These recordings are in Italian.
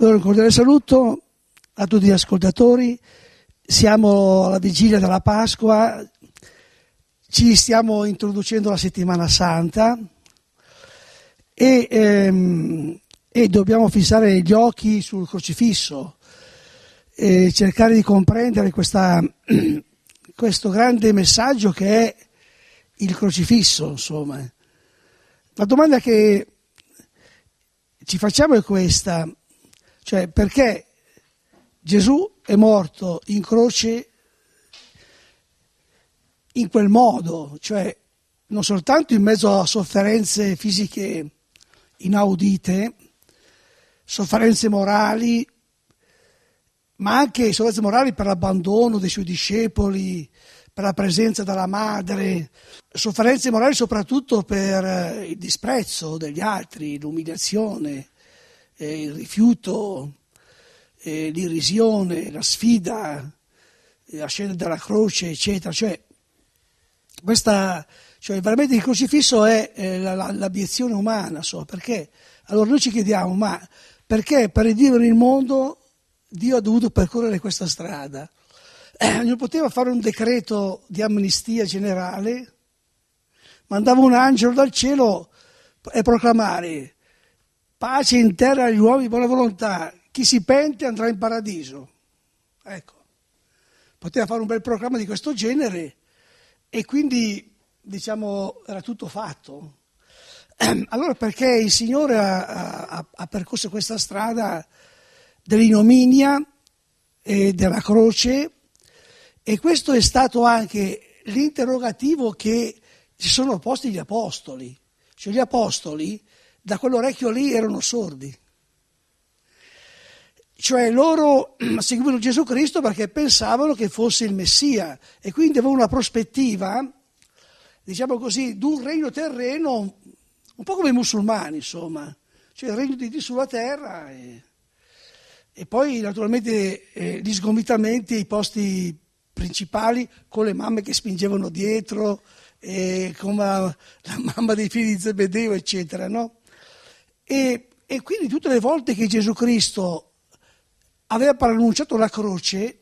Allora un cordiale saluto a tutti gli ascoltatori, siamo alla vigilia della Pasqua, ci stiamo introducendo la settimana santa e, ehm, e dobbiamo fissare gli occhi sul crocifisso e cercare di comprendere questa, questo grande messaggio che è il crocifisso, insomma. La domanda che ci facciamo è questa, cioè perché Gesù è morto in croce in quel modo, cioè non soltanto in mezzo a sofferenze fisiche inaudite, sofferenze morali, ma anche sofferenze morali per l'abbandono dei suoi discepoli, per la presenza della madre, sofferenze morali soprattutto per il disprezzo degli altri, l'umiliazione, eh, il rifiuto, eh, l'irrisione, la sfida, la scena della croce, eccetera. Cioè, questa, cioè veramente il crocifisso è eh, la, la, l'abiezione umana, so, perché? Allora noi ci chiediamo, ma perché per redimere il mondo Dio ha dovuto percorrere questa strada? Eh, non poteva fare un decreto di amnistia generale, mandava un angelo dal cielo e proclamare pace in terra agli uomini, buona volontà, chi si pente andrà in paradiso. Ecco, poteva fare un bel programma di questo genere e quindi, diciamo, era tutto fatto. Allora perché il Signore ha, ha, ha percorso questa strada dell'ignominia e della croce e questo è stato anche l'interrogativo che si sono posti gli apostoli. Cioè gli apostoli da quell'orecchio lì erano sordi. Cioè loro seguivano Gesù Cristo perché pensavano che fosse il Messia e quindi avevano una prospettiva, diciamo così, di un regno terreno un po' come i musulmani, insomma, cioè il regno di Dio sulla terra e, e poi naturalmente eh, gli sgomitamenti ai posti principali con le mamme che spingevano dietro, eh, come la, la mamma dei figli di Zebedeo, eccetera, no? E, e quindi tutte le volte che Gesù Cristo aveva pronunciato la croce,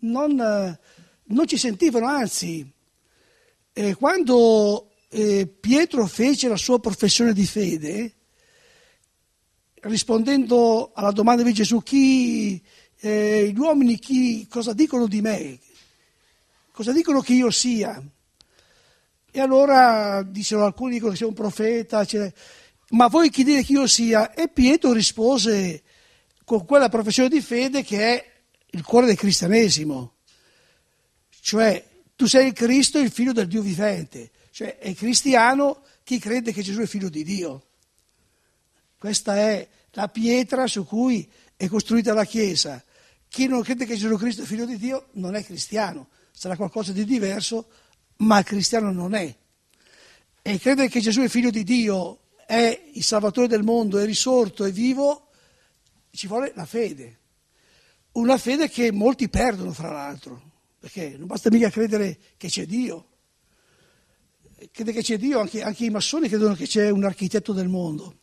non, non ci sentivano, anzi, eh, quando eh, Pietro fece la sua professione di fede, rispondendo alla domanda di Gesù, chi, eh, gli uomini chi, cosa dicono di me? Cosa dicono che io sia? E allora dicono alcuni dicono che sia un profeta, eccetera. Ma voi chi dite che io sia? E Pietro rispose con quella professione di fede che è il cuore del cristianesimo. Cioè, tu sei il Cristo, il figlio del Dio vivente. Cioè, è cristiano chi crede che Gesù è figlio di Dio. Questa è la pietra su cui è costruita la Chiesa. Chi non crede che Gesù Cristo è figlio di Dio non è cristiano, sarà qualcosa di diverso, ma cristiano non è. E credere che Gesù è figlio di Dio è il Salvatore del mondo, è risorto, è vivo, ci vuole la fede. Una fede che molti perdono, fra l'altro, perché non basta mica credere che c'è Dio. Crede che c'è Dio, anche, anche i massoni credono che c'è un architetto del mondo.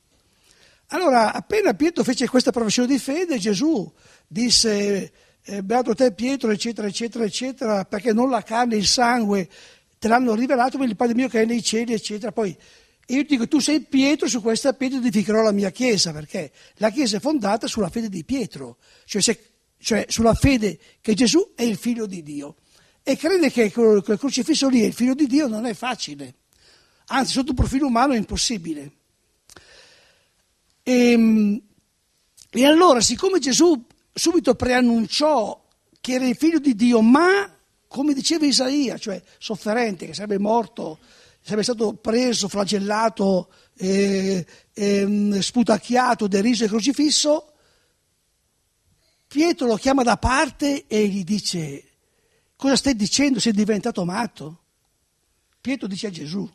Allora, appena Pietro fece questa professione di fede, Gesù disse, eh, beato te Pietro, eccetera, eccetera, eccetera, perché non la carne e il sangue te l'hanno rivelato, ma il Padre mio che è nei cieli, eccetera. Poi e io dico, tu sei Pietro, su questa pietra edificherò la mia chiesa, perché la chiesa è fondata sulla fede di Pietro, cioè, se, cioè sulla fede che Gesù è il figlio di Dio. E crede che quel crocifisso lì è il figlio di Dio non è facile, anzi sotto il profilo umano è impossibile. E, ehm, e allora, siccome Gesù subito preannunciò che era il figlio di Dio, ma come diceva Isaia, cioè sofferente, che sarebbe morto sarebbe stato preso, flagellato, eh, eh, sputacchiato, deriso e crocifisso, Pietro lo chiama da parte e gli dice, cosa stai dicendo, sei diventato matto? Pietro dice a Gesù,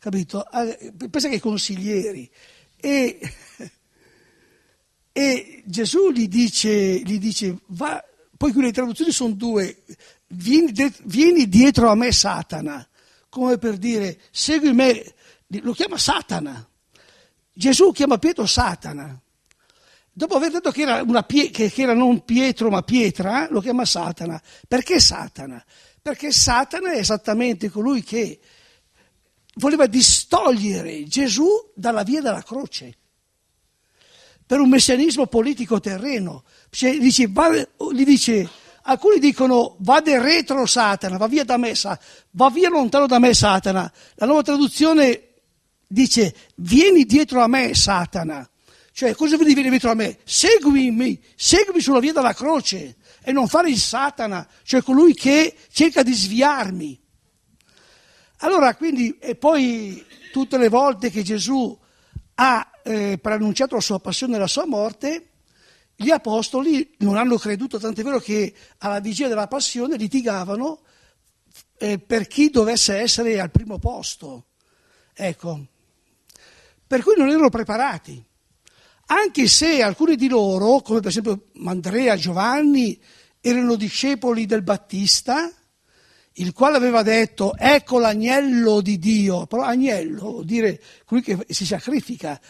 capito? Ah, pensa che i consiglieri. E, e Gesù gli dice, gli dice va, poi qui le traduzioni sono due, vieni, vieni dietro a me Satana come per dire segui me, lo chiama Satana. Gesù chiama Pietro Satana. Dopo aver detto che era, pie- che era non Pietro ma pietra, lo chiama Satana. Perché Satana? Perché Satana è esattamente colui che voleva distogliere Gesù dalla via della croce per un messianismo politico terreno. Cioè, dice, gli dice Alcuni dicono vade retro Satana, va via da me, va via lontano da me Satana. La nuova traduzione dice vieni dietro a me Satana. Cioè cosa vuol dire dietro a me? Seguimi, seguimi sulla via della croce e non fare il Satana, cioè colui che cerca di sviarmi. Allora, quindi, e poi tutte le volte che Gesù ha eh, preannunciato la sua passione e la sua morte, gli apostoli non hanno creduto, tant'è vero che alla vigilia della passione litigavano eh, per chi dovesse essere al primo posto. Ecco, per cui non erano preparati. Anche se alcuni di loro, come per esempio Andrea, Giovanni, erano discepoli del Battista, il quale aveva detto ecco l'agnello di Dio, però agnello vuol dire colui che si sacrifica,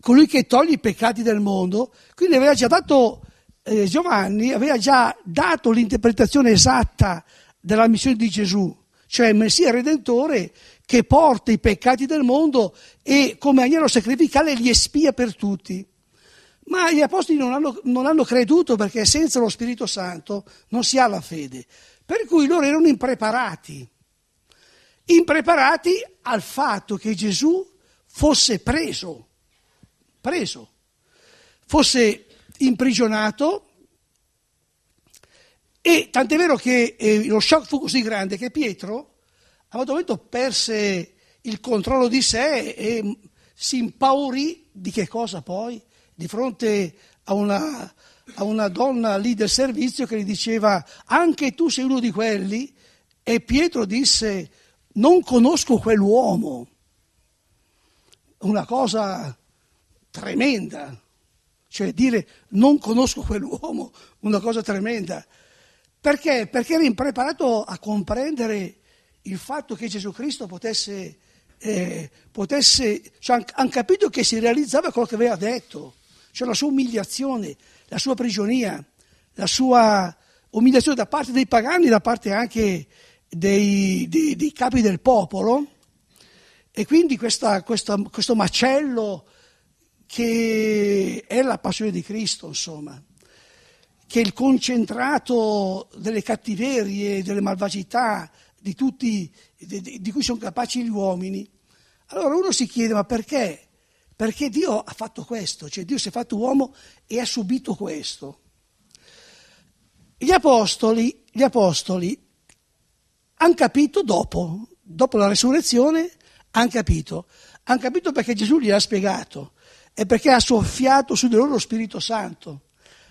colui che toglie i peccati del mondo, quindi aveva già dato, eh, Giovanni aveva già dato l'interpretazione esatta della missione di Gesù, cioè Messia Redentore che porta i peccati del mondo e come agnello sacrificale li espia per tutti. Ma gli apostoli non hanno, non hanno creduto perché senza lo Spirito Santo non si ha la fede, per cui loro erano impreparati, impreparati al fatto che Gesù fosse preso preso, fosse imprigionato e tant'è vero che eh, lo shock fu così grande che Pietro a un certo momento perse il controllo di sé e mm, si impaurì di che cosa poi? Di fronte a una, a una donna lì del servizio che gli diceva anche tu sei uno di quelli e Pietro disse non conosco quell'uomo. Una cosa tremenda, cioè dire non conosco quell'uomo, una cosa tremenda. Perché? Perché era impreparato a comprendere il fatto che Gesù Cristo potesse, eh, potesse cioè, hanno capito che si realizzava quello che aveva detto, cioè la sua umiliazione, la sua prigionia, la sua umiliazione da parte dei pagani, da parte anche dei, dei, dei capi del popolo. E quindi questa, questa, questo macello che è la passione di Cristo, insomma, che è il concentrato delle cattiverie, delle malvagità di tutti, di cui sono capaci gli uomini. Allora uno si chiede, ma perché? Perché Dio ha fatto questo, cioè Dio si è fatto uomo e ha subito questo. Gli apostoli, gli apostoli hanno capito dopo, dopo la resurrezione, hanno capito. Hanno capito perché Gesù gli ha spiegato è perché ha soffiato su di loro lo Spirito Santo.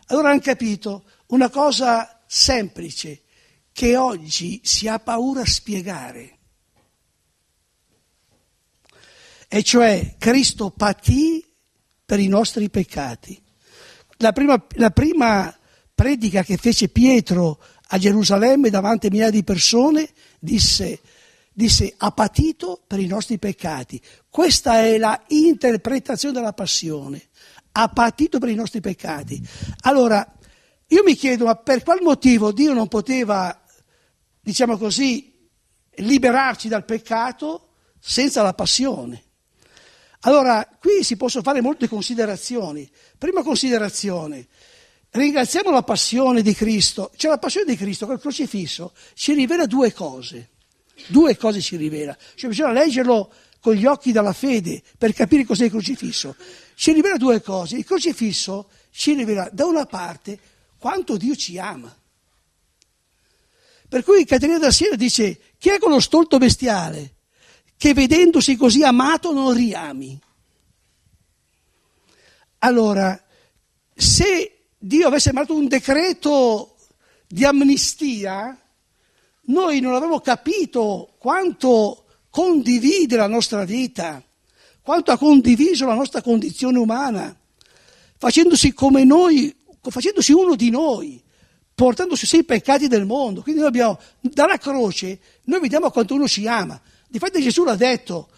Allora hanno capito una cosa semplice che oggi si ha paura a spiegare. E cioè Cristo patì per i nostri peccati. La prima, la prima predica che fece Pietro a Gerusalemme davanti a migliaia di persone disse disse ha patito per i nostri peccati. Questa è la interpretazione della passione. Ha patito per i nostri peccati. Allora, io mi chiedo, ma per qual motivo Dio non poteva, diciamo così, liberarci dal peccato senza la passione? Allora, qui si possono fare molte considerazioni. Prima considerazione, ringraziamo la passione di Cristo. Cioè la passione di Cristo col crocifisso ci rivela due cose due cose ci rivela. Cioè bisogna leggerlo con gli occhi dalla fede per capire cos'è il crocifisso. Ci rivela due cose. Il crocifisso ci rivela da una parte quanto Dio ci ama. Per cui Caterina da Siena dice, chi è quello stolto bestiale che vedendosi così amato non riami? Allora, se Dio avesse mandato un decreto di amnistia, noi non avevamo capito quanto condivide la nostra vita, quanto ha condiviso la nostra condizione umana, facendosi come noi, facendosi uno di noi, portandosi sei peccati del mondo. Quindi noi abbiamo, dalla croce, noi vediamo quanto uno si ama. Difatti Gesù l'ha detto,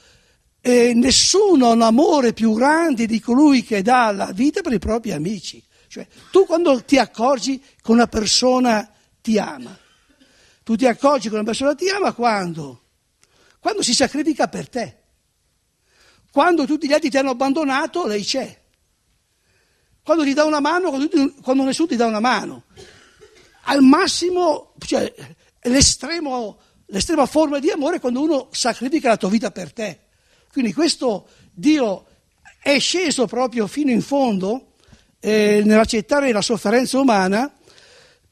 eh, nessuno ha un amore più grande di colui che dà la vita per i propri amici. Cioè, tu quando ti accorgi che una persona ti ama, tu ti accorgi che una persona ti ama quando? Quando si sacrifica per te. Quando tutti gli altri ti hanno abbandonato, lei c'è. Quando ti dà una mano, quando, nessuno ti dà una mano. Al massimo, cioè, l'estremo, l'estrema forma di amore è quando uno sacrifica la tua vita per te. Quindi questo Dio è sceso proprio fino in fondo eh, nell'accettare la sofferenza umana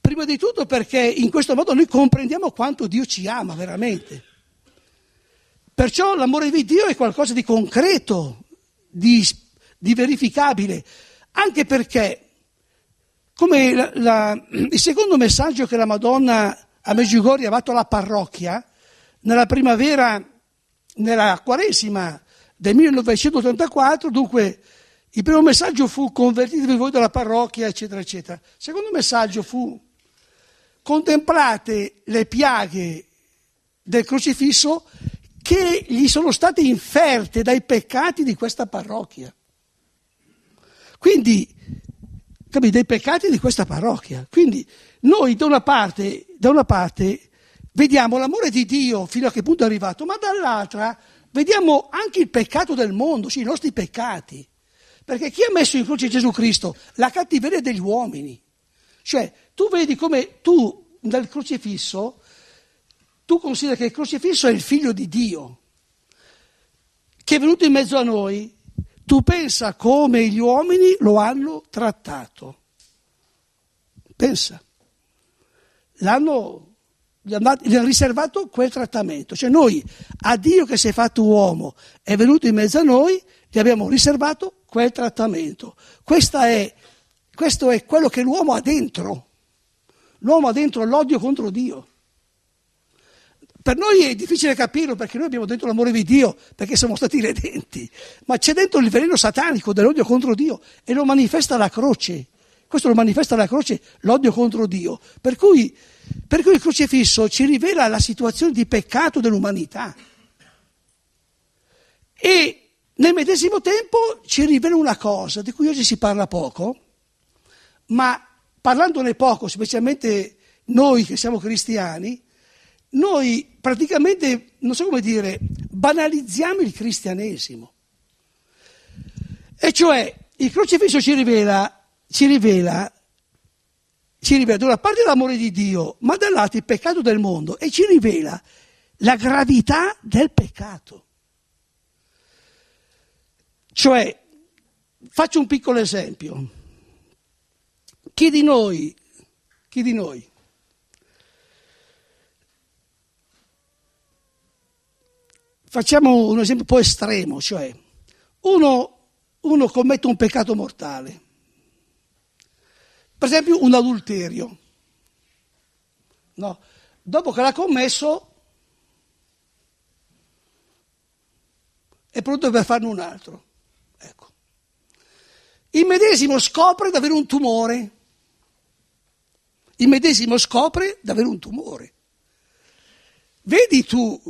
Prima di tutto perché in questo modo noi comprendiamo quanto Dio ci ama veramente. Perciò l'amore di Dio è qualcosa di concreto, di, di verificabile, anche perché, come la, la, il secondo messaggio che la Madonna a Meggiugorio ha dato alla parrocchia, nella primavera, nella quaresima del 1984, dunque il primo messaggio fu convertitevi voi dalla parrocchia, eccetera, eccetera. Il secondo messaggio fu contemplate le piaghe del crocifisso che gli sono state inferte dai peccati di questa parrocchia. Quindi, capite, dei peccati di questa parrocchia. Quindi noi da una parte, da una parte vediamo l'amore di Dio fino a che punto è arrivato, ma dall'altra vediamo anche il peccato del mondo, sì, i nostri peccati. Perché chi ha messo in croce Gesù Cristo? La cattiveria degli uomini. Cioè, tu vedi come tu dal crocifisso, tu consideri che il crocifisso è il figlio di Dio, che è venuto in mezzo a noi, tu pensa come gli uomini lo hanno trattato. Pensa, l'hanno, gli hanno riservato quel trattamento, cioè noi a Dio che si è fatto uomo è venuto in mezzo a noi, gli abbiamo riservato quel trattamento. È, questo è quello che l'uomo ha dentro. L'uomo ha dentro l'odio contro Dio. Per noi è difficile capirlo perché noi abbiamo dentro l'amore di Dio, perché siamo stati redenti, ma c'è dentro il veleno satanico dell'odio contro Dio e lo manifesta la croce. Questo lo manifesta la croce, l'odio contro Dio. Per cui, per cui il crocifisso ci rivela la situazione di peccato dell'umanità. E nel medesimo tempo ci rivela una cosa di cui oggi si parla poco, ma parlandone poco, specialmente noi che siamo cristiani, noi praticamente, non so come dire, banalizziamo il cristianesimo. E cioè, il crocifisso ci rivela, ci rivela, ci rivela da una parte l'amore di Dio, ma dall'altra il peccato del mondo e ci rivela la gravità del peccato. Cioè, faccio un piccolo esempio. Chi di noi, chi di noi Facciamo un esempio un po' estremo, cioè uno, uno, commette un peccato mortale, per esempio un adulterio. No. Dopo che l'ha commesso è pronto per farne un altro. Ecco. Il medesimo scopre di avere un tumore il medesimo scopre di avere un tumore. Vedi tu,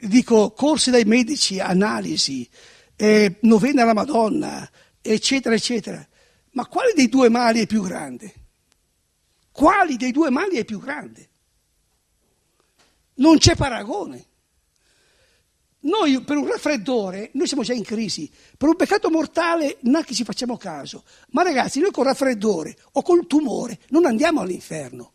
dico, corsi dai medici, analisi, eh, novena alla Madonna, eccetera, eccetera. Ma quale dei due mali è più grande? Quali dei due mali è più grande? Non c'è paragone. Noi per un raffreddore, noi siamo già in crisi, per un peccato mortale neanche ci facciamo caso, ma ragazzi noi con raffreddore o col tumore non andiamo all'inferno,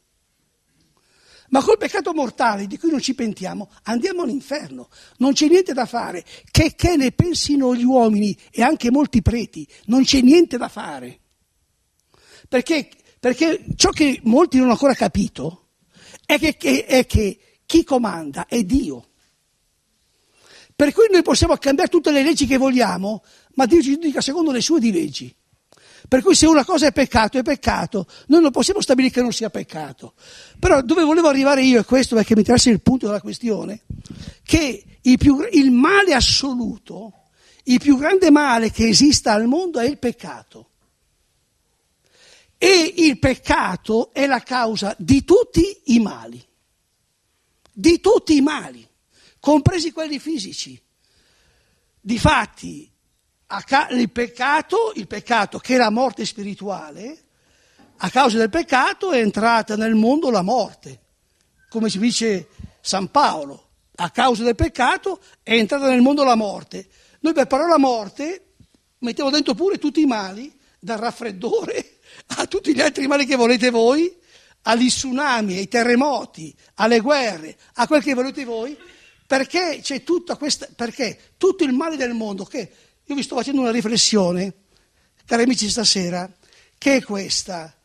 ma col peccato mortale di cui non ci pentiamo andiamo all'inferno, non c'è niente da fare, che, che ne pensino gli uomini e anche molti preti, non c'è niente da fare, perché, perché ciò che molti non hanno ancora capito è che, che, è che chi comanda è Dio. Per cui noi possiamo cambiare tutte le leggi che vogliamo, ma Dio ci dica secondo le sue di leggi. Per cui se una cosa è peccato, è peccato. Noi non possiamo stabilire che non sia peccato. Però dove volevo arrivare io è questo, perché mi interessa il punto della questione, che il, più, il male assoluto, il più grande male che esista al mondo è il peccato. E il peccato è la causa di tutti i mali. Di tutti i mali compresi quelli fisici. Difatti, il peccato, il peccato che è la morte spirituale, a causa del peccato è entrata nel mondo la morte, come ci dice San Paolo, a causa del peccato è entrata nel mondo la morte. Noi per parola morte mettiamo dentro pure tutti i mali, dal raffreddore a tutti gli altri mali che volete voi, agli tsunami, ai terremoti, alle guerre, a quel che volete voi, perché c'è tutta questa, perché tutto il male del mondo, che io vi sto facendo una riflessione, cari amici stasera, che è questa,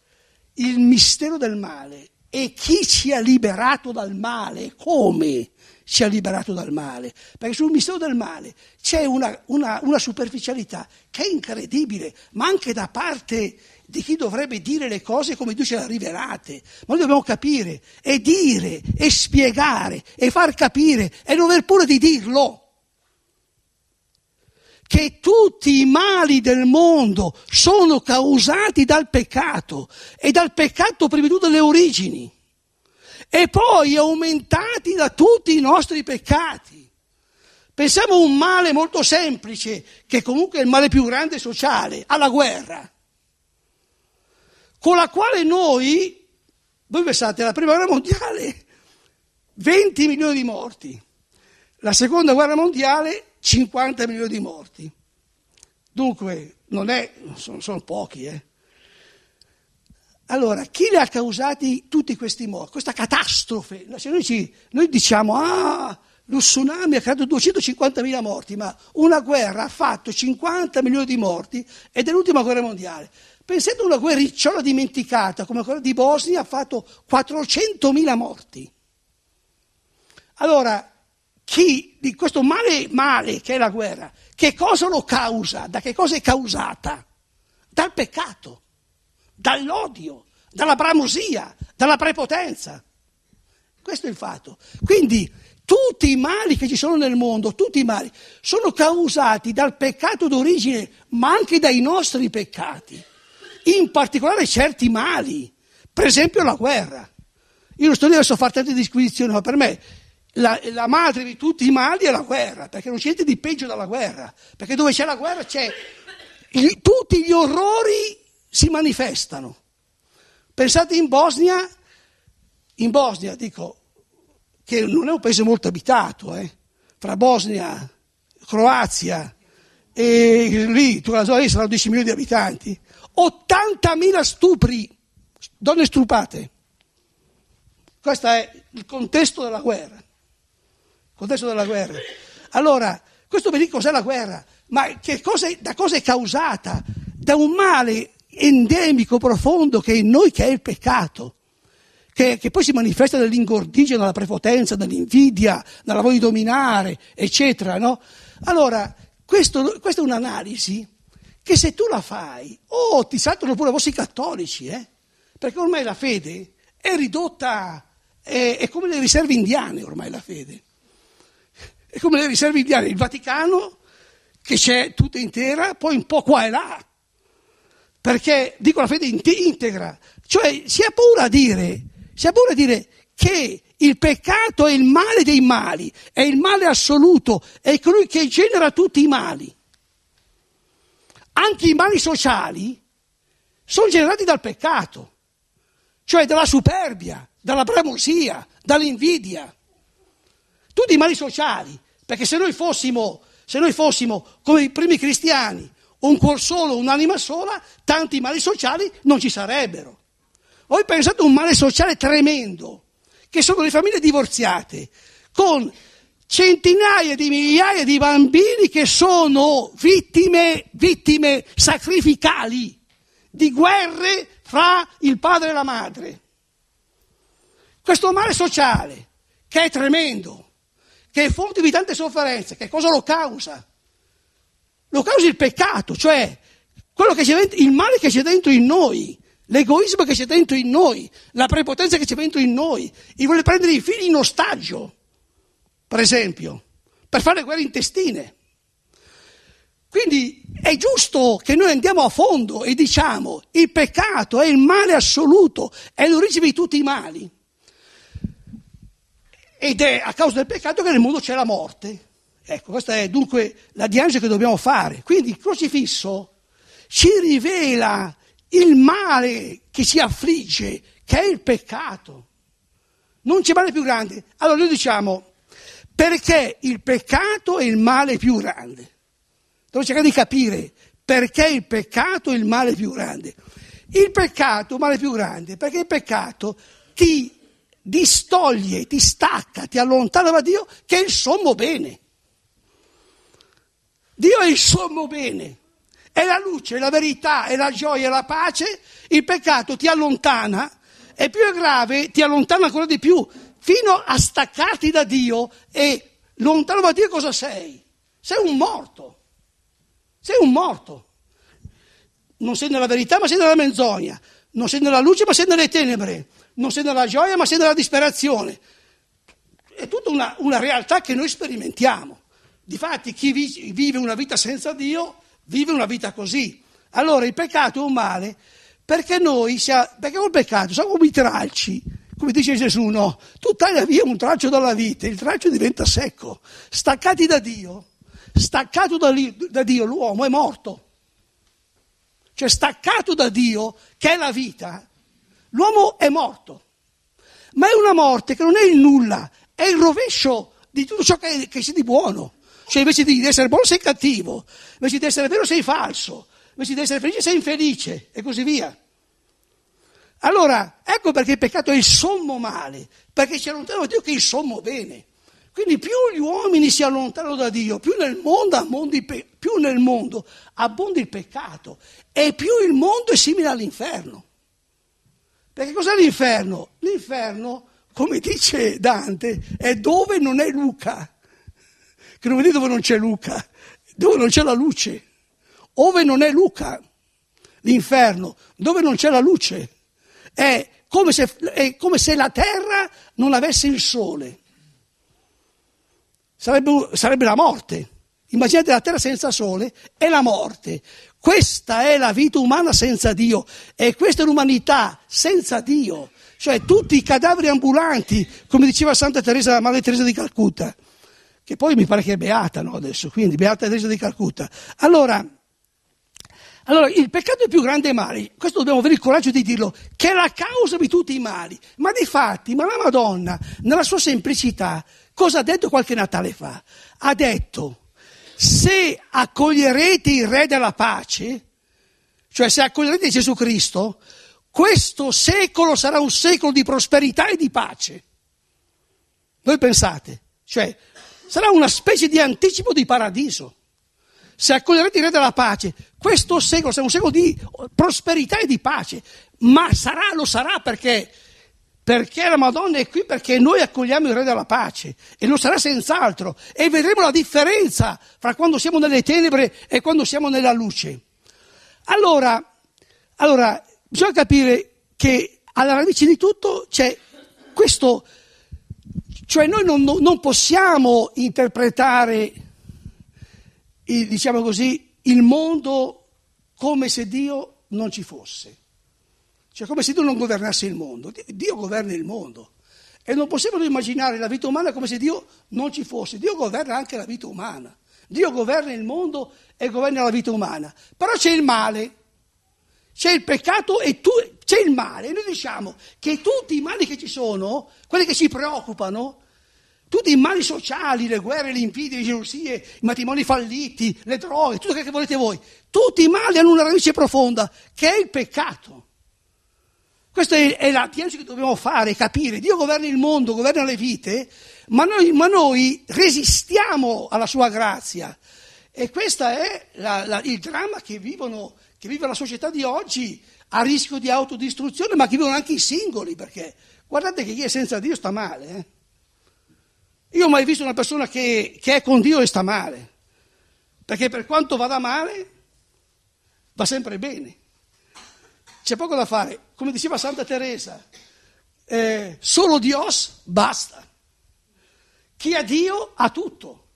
il mistero del male e chi ci ha liberato dal male, come ci ha liberato dal male, perché sul mistero del male c'è una, una, una superficialità che è incredibile, ma anche da parte di chi dovrebbe dire le cose come Dio ce le ha rivelate. Ma noi dobbiamo capire e dire e spiegare e far capire e non aver pure di dirlo. Che tutti i mali del mondo sono causati dal peccato e dal peccato prima di tutto le origini e poi aumentati da tutti i nostri peccati. Pensiamo a un male molto semplice, che comunque è il male più grande sociale, alla guerra con la quale noi, voi pensate alla prima guerra mondiale, 20 milioni di morti, la seconda guerra mondiale 50 milioni di morti. Dunque, non è, sono, sono pochi, eh. Allora, chi le ha causati tutti questi morti? Questa catastrofe? Noi, ci, noi, diciamo, ah, lo tsunami ha creato 250 mila morti, ma una guerra ha fatto 50 milioni di morti ed è l'ultima guerra mondiale. Pensate a una guerricciola dimenticata come quella di Bosnia ha fatto 400.000 morti. Allora, chi di questo male, male che è la guerra, che cosa lo causa? Da che cosa è causata? Dal peccato, dall'odio, dalla bramosia, dalla prepotenza. Questo è il fatto. Quindi tutti i mali che ci sono nel mondo, tutti i mali, sono causati dal peccato d'origine, ma anche dai nostri peccati in particolare certi mali, per esempio la guerra. Io non sto lì adesso a fare tante disquisizioni, ma per me la, la, madre di tutti i mali è la guerra, perché non c'è niente di peggio dalla guerra, perché dove c'è la guerra c'è il, tutti gli orrori si manifestano. Pensate in Bosnia, in Bosnia dico che non è un paese molto abitato, eh, fra Bosnia, Croazia e lì, tu la zona lì saranno 10 milioni di abitanti, 80.000 stupri, donne strupate. Questo è il contesto della guerra. Il contesto della guerra. Allora, questo mi dire cos'è la guerra, ma cosa, da cosa è causata? Da un male endemico, profondo che è in noi, che è il peccato. Che, che, poi si manifesta nell'ingordigia, nella prepotenza, nell'invidia, nella voglia di dominare, eccetera. No? Allora, questo, questa è un'analisi che se tu la fai, oh, ti saltano pure i vostri cattolici, eh? perché ormai la fede è ridotta, è, è, come le riserve indiane ormai la fede, è come le riserve indiane, il Vaticano che c'è tutta intera, poi un po' qua e là, perché dico la fede integra, cioè si ha paura a dire, si ha paura a dire che il peccato è il male dei mali, è il male assoluto, è colui che genera tutti i mali anche i mali sociali sono generati dal peccato, cioè dalla superbia, dalla bramosia, dall'invidia. Tutti i mali sociali, perché se noi fossimo, se noi fossimo come i primi cristiani, un cuor solo, un'anima sola, tanti mali sociali non ci sarebbero. Voi pensate a un male sociale tremendo, che sono le famiglie divorziate, con centinaia di migliaia di bambini che sono vittime, vittime sacrificali di guerre fra il padre e la madre. Questo male sociale, che è tremendo, che è fonte di tante sofferenze, che cosa lo causa? Lo causa il peccato, cioè dentro, il male che c'è dentro in noi, l'egoismo che c'è dentro in noi, la prepotenza che c'è dentro in noi, il voler prendere i figli in ostaggio per esempio, per fare guerre intestine. Quindi è giusto che noi andiamo a fondo e diciamo il peccato è il male assoluto, è l'origine di tutti i mali. Ed è a causa del peccato che nel mondo c'è la morte. Ecco, questa è dunque la diagnosi che dobbiamo fare. Quindi il crocifisso ci rivela il male che ci affligge, che è il peccato. Non c'è male più grande. Allora noi diciamo, perché il peccato è il male più grande. Devo cercare di capire perché il peccato è il male più grande. Il peccato è il male più grande perché il peccato ti distoglie, ti stacca, ti allontana da Dio che è il sommo bene. Dio è il sommo bene, è la luce, è la verità, è la gioia, è la pace. Il peccato ti allontana e più è grave ti allontana ancora di più fino a staccarti da Dio e lontano da Dio cosa sei? Sei un morto, sei un morto. Non sei nella verità ma sei nella menzogna, non sei nella luce ma sei nelle tenebre, non sei nella gioia ma sei nella disperazione. È tutta una, una realtà che noi sperimentiamo. Difatti chi vive una vita senza Dio vive una vita così. Allora il peccato è un male perché noi siamo, perché col peccato siamo come i tralci come dice Gesù, no, tu taglia via un traccio dalla vita, il traccio diventa secco. Staccati da Dio, staccato da, da Dio l'uomo è morto. Cioè staccato da Dio, che è la vita, l'uomo è morto. Ma è una morte che non è il nulla, è il rovescio di tutto ciò che, che sei di buono. Cioè invece di essere buono sei cattivo, invece di essere vero sei falso, invece di essere felice sei infelice e così via. Allora, ecco perché il peccato è il sommo male, perché si allontana da Dio che è il sommo bene. Quindi più gli uomini si allontanano da Dio, più nel mondo, abbondi, più nel mondo abbondi il peccato e più il mondo è simile all'inferno. Perché cos'è l'inferno? L'inferno, come dice Dante, è dove non è Luca. Che non vedi dove non c'è Luca, dove non c'è la luce. Ove non è Luca, l'inferno, dove non c'è la luce. È come se, è come se la terra non avesse il sole. Sarebbe, sarebbe la morte. Immaginate la terra senza sole, è la morte. Questa è la vita umana senza Dio e questa è l'umanità senza Dio. Cioè tutti i cadaveri ambulanti, come diceva Santa Teresa, la Madre Teresa di Calcutta, che poi mi pare che è beata no, adesso, quindi Beata Teresa di Calcutta. Allora, allora, il peccato è più grande dei mali, questo dobbiamo avere il coraggio di dirlo, che è la causa di tutti i mali. Ma di fatti, ma la Madonna, nella sua semplicità, cosa ha detto qualche Natale fa? Ha detto, se accoglierete il Re della pace, cioè se accoglierete Gesù Cristo, questo secolo sarà un secolo di prosperità e di pace. Voi pensate, cioè sarà una specie di anticipo di paradiso se accoglierete il re della pace, questo secolo sarà un secolo di prosperità e di pace, ma sarà, lo sarà perché, perché la Madonna è qui, perché noi accogliamo il re della pace e lo sarà senz'altro e vedremo la differenza fra quando siamo nelle tenebre e quando siamo nella luce. Allora, allora bisogna capire che alla radice di tutto c'è questo, cioè noi non, non possiamo interpretare diciamo così, il mondo come se Dio non ci fosse. Cioè come se Dio non governasse il mondo. Dio governa il mondo. E non possiamo immaginare la vita umana come se Dio non ci fosse. Dio governa anche la vita umana. Dio governa il mondo e governa la vita umana. Però c'è il male, c'è il peccato e tu, c'è il male. E noi diciamo che tutti i mali che ci sono, quelli che ci preoccupano, tutti i mali sociali, le guerre, le invidie, le gelosie, i matrimoni falliti, le droghe, tutto quello che volete voi, tutti i mali hanno una radice profonda, che è il peccato. Questa è, è la diagnosi che dobbiamo fare, capire. Dio governa il mondo, governa le vite, ma noi, ma noi resistiamo alla sua grazia. E questo è la, la, il dramma che, vivono, che vive la società di oggi, a rischio di autodistruzione, ma che vivono anche i singoli, perché guardate che chi è senza Dio sta male. Eh? Io ho mai visto una persona che, che è con Dio e sta male, perché per quanto vada male, va sempre bene. C'è poco da fare. Come diceva Santa Teresa, eh, solo Dios basta. Chi ha Dio ha tutto.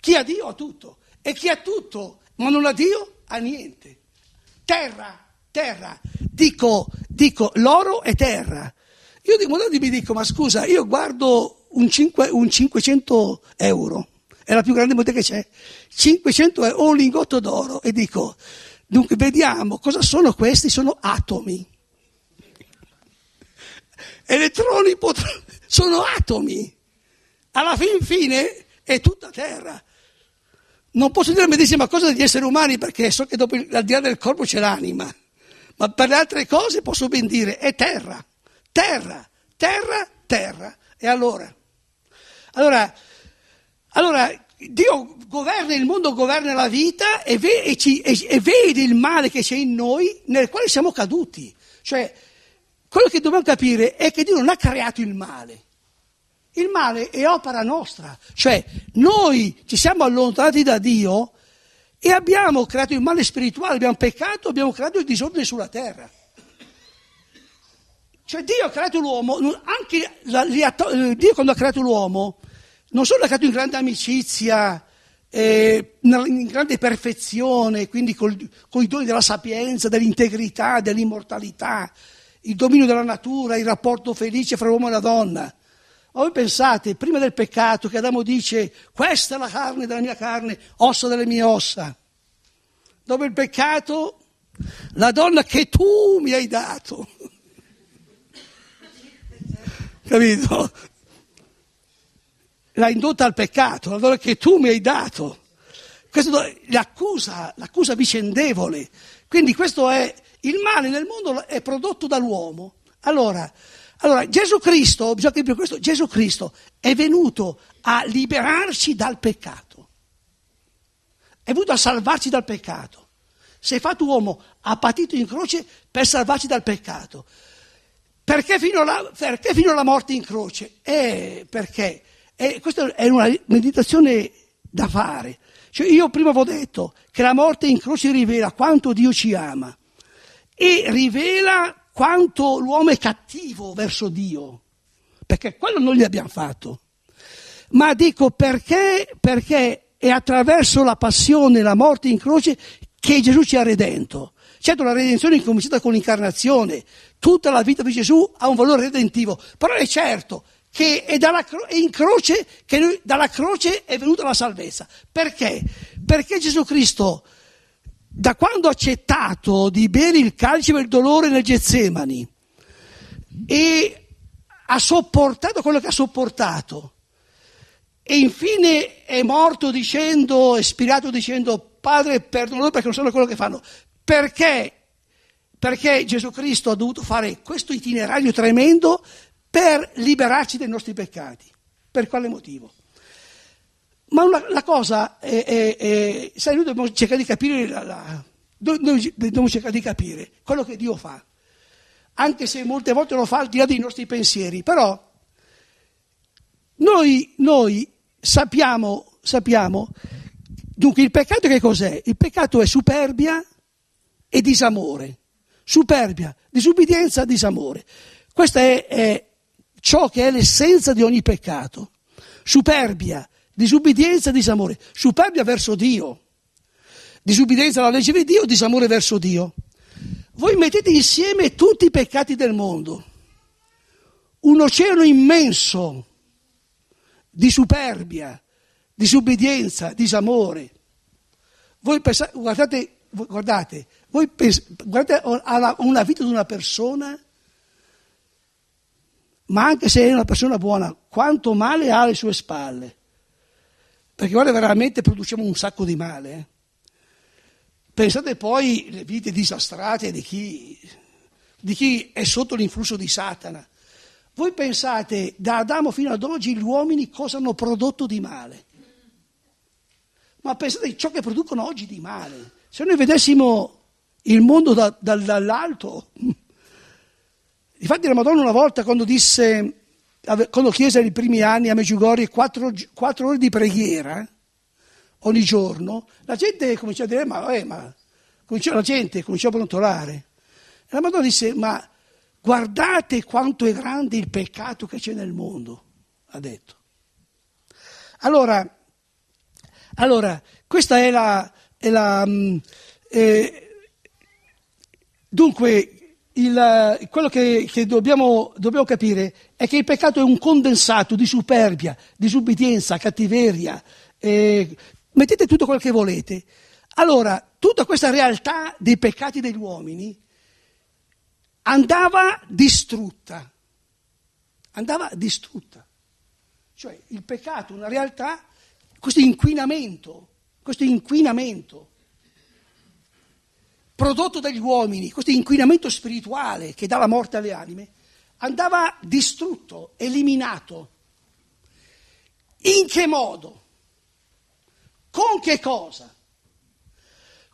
Chi ha Dio ha tutto. E chi ha tutto ma non ha Dio ha niente. Terra, terra. Dico, dico l'oro è terra. Io di molti mi dico, ma scusa, io guardo un, 5, un 500 euro, è la più grande moneta che c'è, 500 euro o un lingotto d'oro e dico, dunque vediamo cosa sono questi, sono atomi, elettroni potr- sono atomi, alla fin fine è tutta terra. Non posso dire la medesima cosa degli esseri umani perché so che dopo, al di là del corpo c'è l'anima, ma per le altre cose posso ben dire è terra, terra, terra, terra. E allora? Allora, allora Dio governa il mondo, governa la vita e, ve, e, ci, e, e vede il male che c'è in noi, nel quale siamo caduti. Cioè, quello che dobbiamo capire è che Dio non ha creato il male. Il male è opera nostra, cioè noi ci siamo allontanati da Dio e abbiamo creato il male spirituale, abbiamo peccato, abbiamo creato il disordine sulla terra. Cioè Dio ha creato l'uomo, anche la, Dio quando ha creato l'uomo non sono legato in grande amicizia, eh, in grande perfezione, quindi col, con i doni della sapienza, dell'integrità, dell'immortalità, il dominio della natura, il rapporto felice fra l'uomo e la donna. Ma voi pensate, prima del peccato, che Adamo dice, questa è la carne della mia carne, ossa delle mie ossa. Dopo il peccato, la donna che tu mi hai dato. Capito? l'ha indotta al peccato, la gloria che tu mi hai dato. Questo l'accusa, l'accusa vicendevole. Quindi questo è il male nel mondo è prodotto dall'uomo. Allora, allora Gesù Cristo, bisogna capire questo, Gesù Cristo è venuto a liberarci dal peccato. È venuto a salvarci dal peccato. Si è fatto uomo, ha patito in croce per salvarci dal peccato. Perché fino alla, perché fino alla morte in croce? Eh, perché e questa è una meditazione da fare. Cioè io prima avevo detto che la morte in croce rivela quanto Dio ci ama e rivela quanto l'uomo è cattivo verso Dio, perché quello non gli abbiamo fatto. Ma dico perché, perché è attraverso la passione e la morte in croce che Gesù ci ha redento. Certo, la redenzione è cominciata con l'incarnazione, tutta la vita di Gesù ha un valore redentivo, però è certo, che è, dalla, è in croce, che noi, dalla croce è venuta la salvezza. Perché? Perché Gesù Cristo, da quando ha accettato di bere il calcio per il dolore nel Getsemani e ha sopportato quello che ha sopportato, e infine è morto dicendo, è spirato dicendo, Padre perdono loro perché non sanno quello che fanno. Perché? Perché Gesù Cristo ha dovuto fare questo itinerario tremendo per liberarci dai nostri peccati. Per quale motivo? Ma una, la cosa è, è, è, sai, noi dobbiamo cercare di capire, la, la, noi dobbiamo cercare di capire quello che Dio fa, anche se molte volte lo fa al di là dei nostri pensieri, però noi, noi sappiamo, sappiamo, dunque il peccato che cos'è? Il peccato è superbia e disamore, superbia, disubbidienza, disamore. Questa è, è ciò che è l'essenza di ogni peccato, superbia, disubbidienza e disamore, superbia verso Dio, disubbidienza alla legge di Dio, disamore verso Dio. Voi mettete insieme tutti i peccati del mondo, un oceano immenso di superbia, disubbidienza, disamore. Voi pensate, guardate, guardate, voi pensate, guardate alla, una vita di una persona ma anche se è una persona buona, quanto male ha alle sue spalle. Perché ora veramente produciamo un sacco di male. Eh. Pensate poi alle vite disastrate di chi, di chi è sotto l'influsso di Satana. Voi pensate, da Adamo fino ad oggi gli uomini cosa hanno prodotto di male? Ma pensate a ciò che producono oggi di male. Se noi vedessimo il mondo da, da, dall'alto, Infatti la Madonna una volta quando disse, quando chiese nei primi anni a Meggiugorie quattro, quattro, ore di preghiera ogni giorno, la gente cominciò a dire, ma, eh, ma cominciò, la gente cominciò a brontolare. E la Madonna disse, ma guardate quanto è grande il peccato che c'è nel mondo, ha detto. Allora, allora questa è la... È la mm, eh, dunque, il, eh, quello che, che dobbiamo, dobbiamo, capire è che il peccato è un condensato di superbia, disubbidienza, cattiveria, eh, mettete tutto quello che volete. Allora, tutta questa realtà dei peccati degli uomini andava distrutta, andava distrutta. Cioè il peccato, una realtà, questo inquinamento, questo inquinamento prodotto dagli uomini, questo inquinamento spirituale che dà la morte alle anime, andava distrutto, eliminato. In che modo? Con che cosa?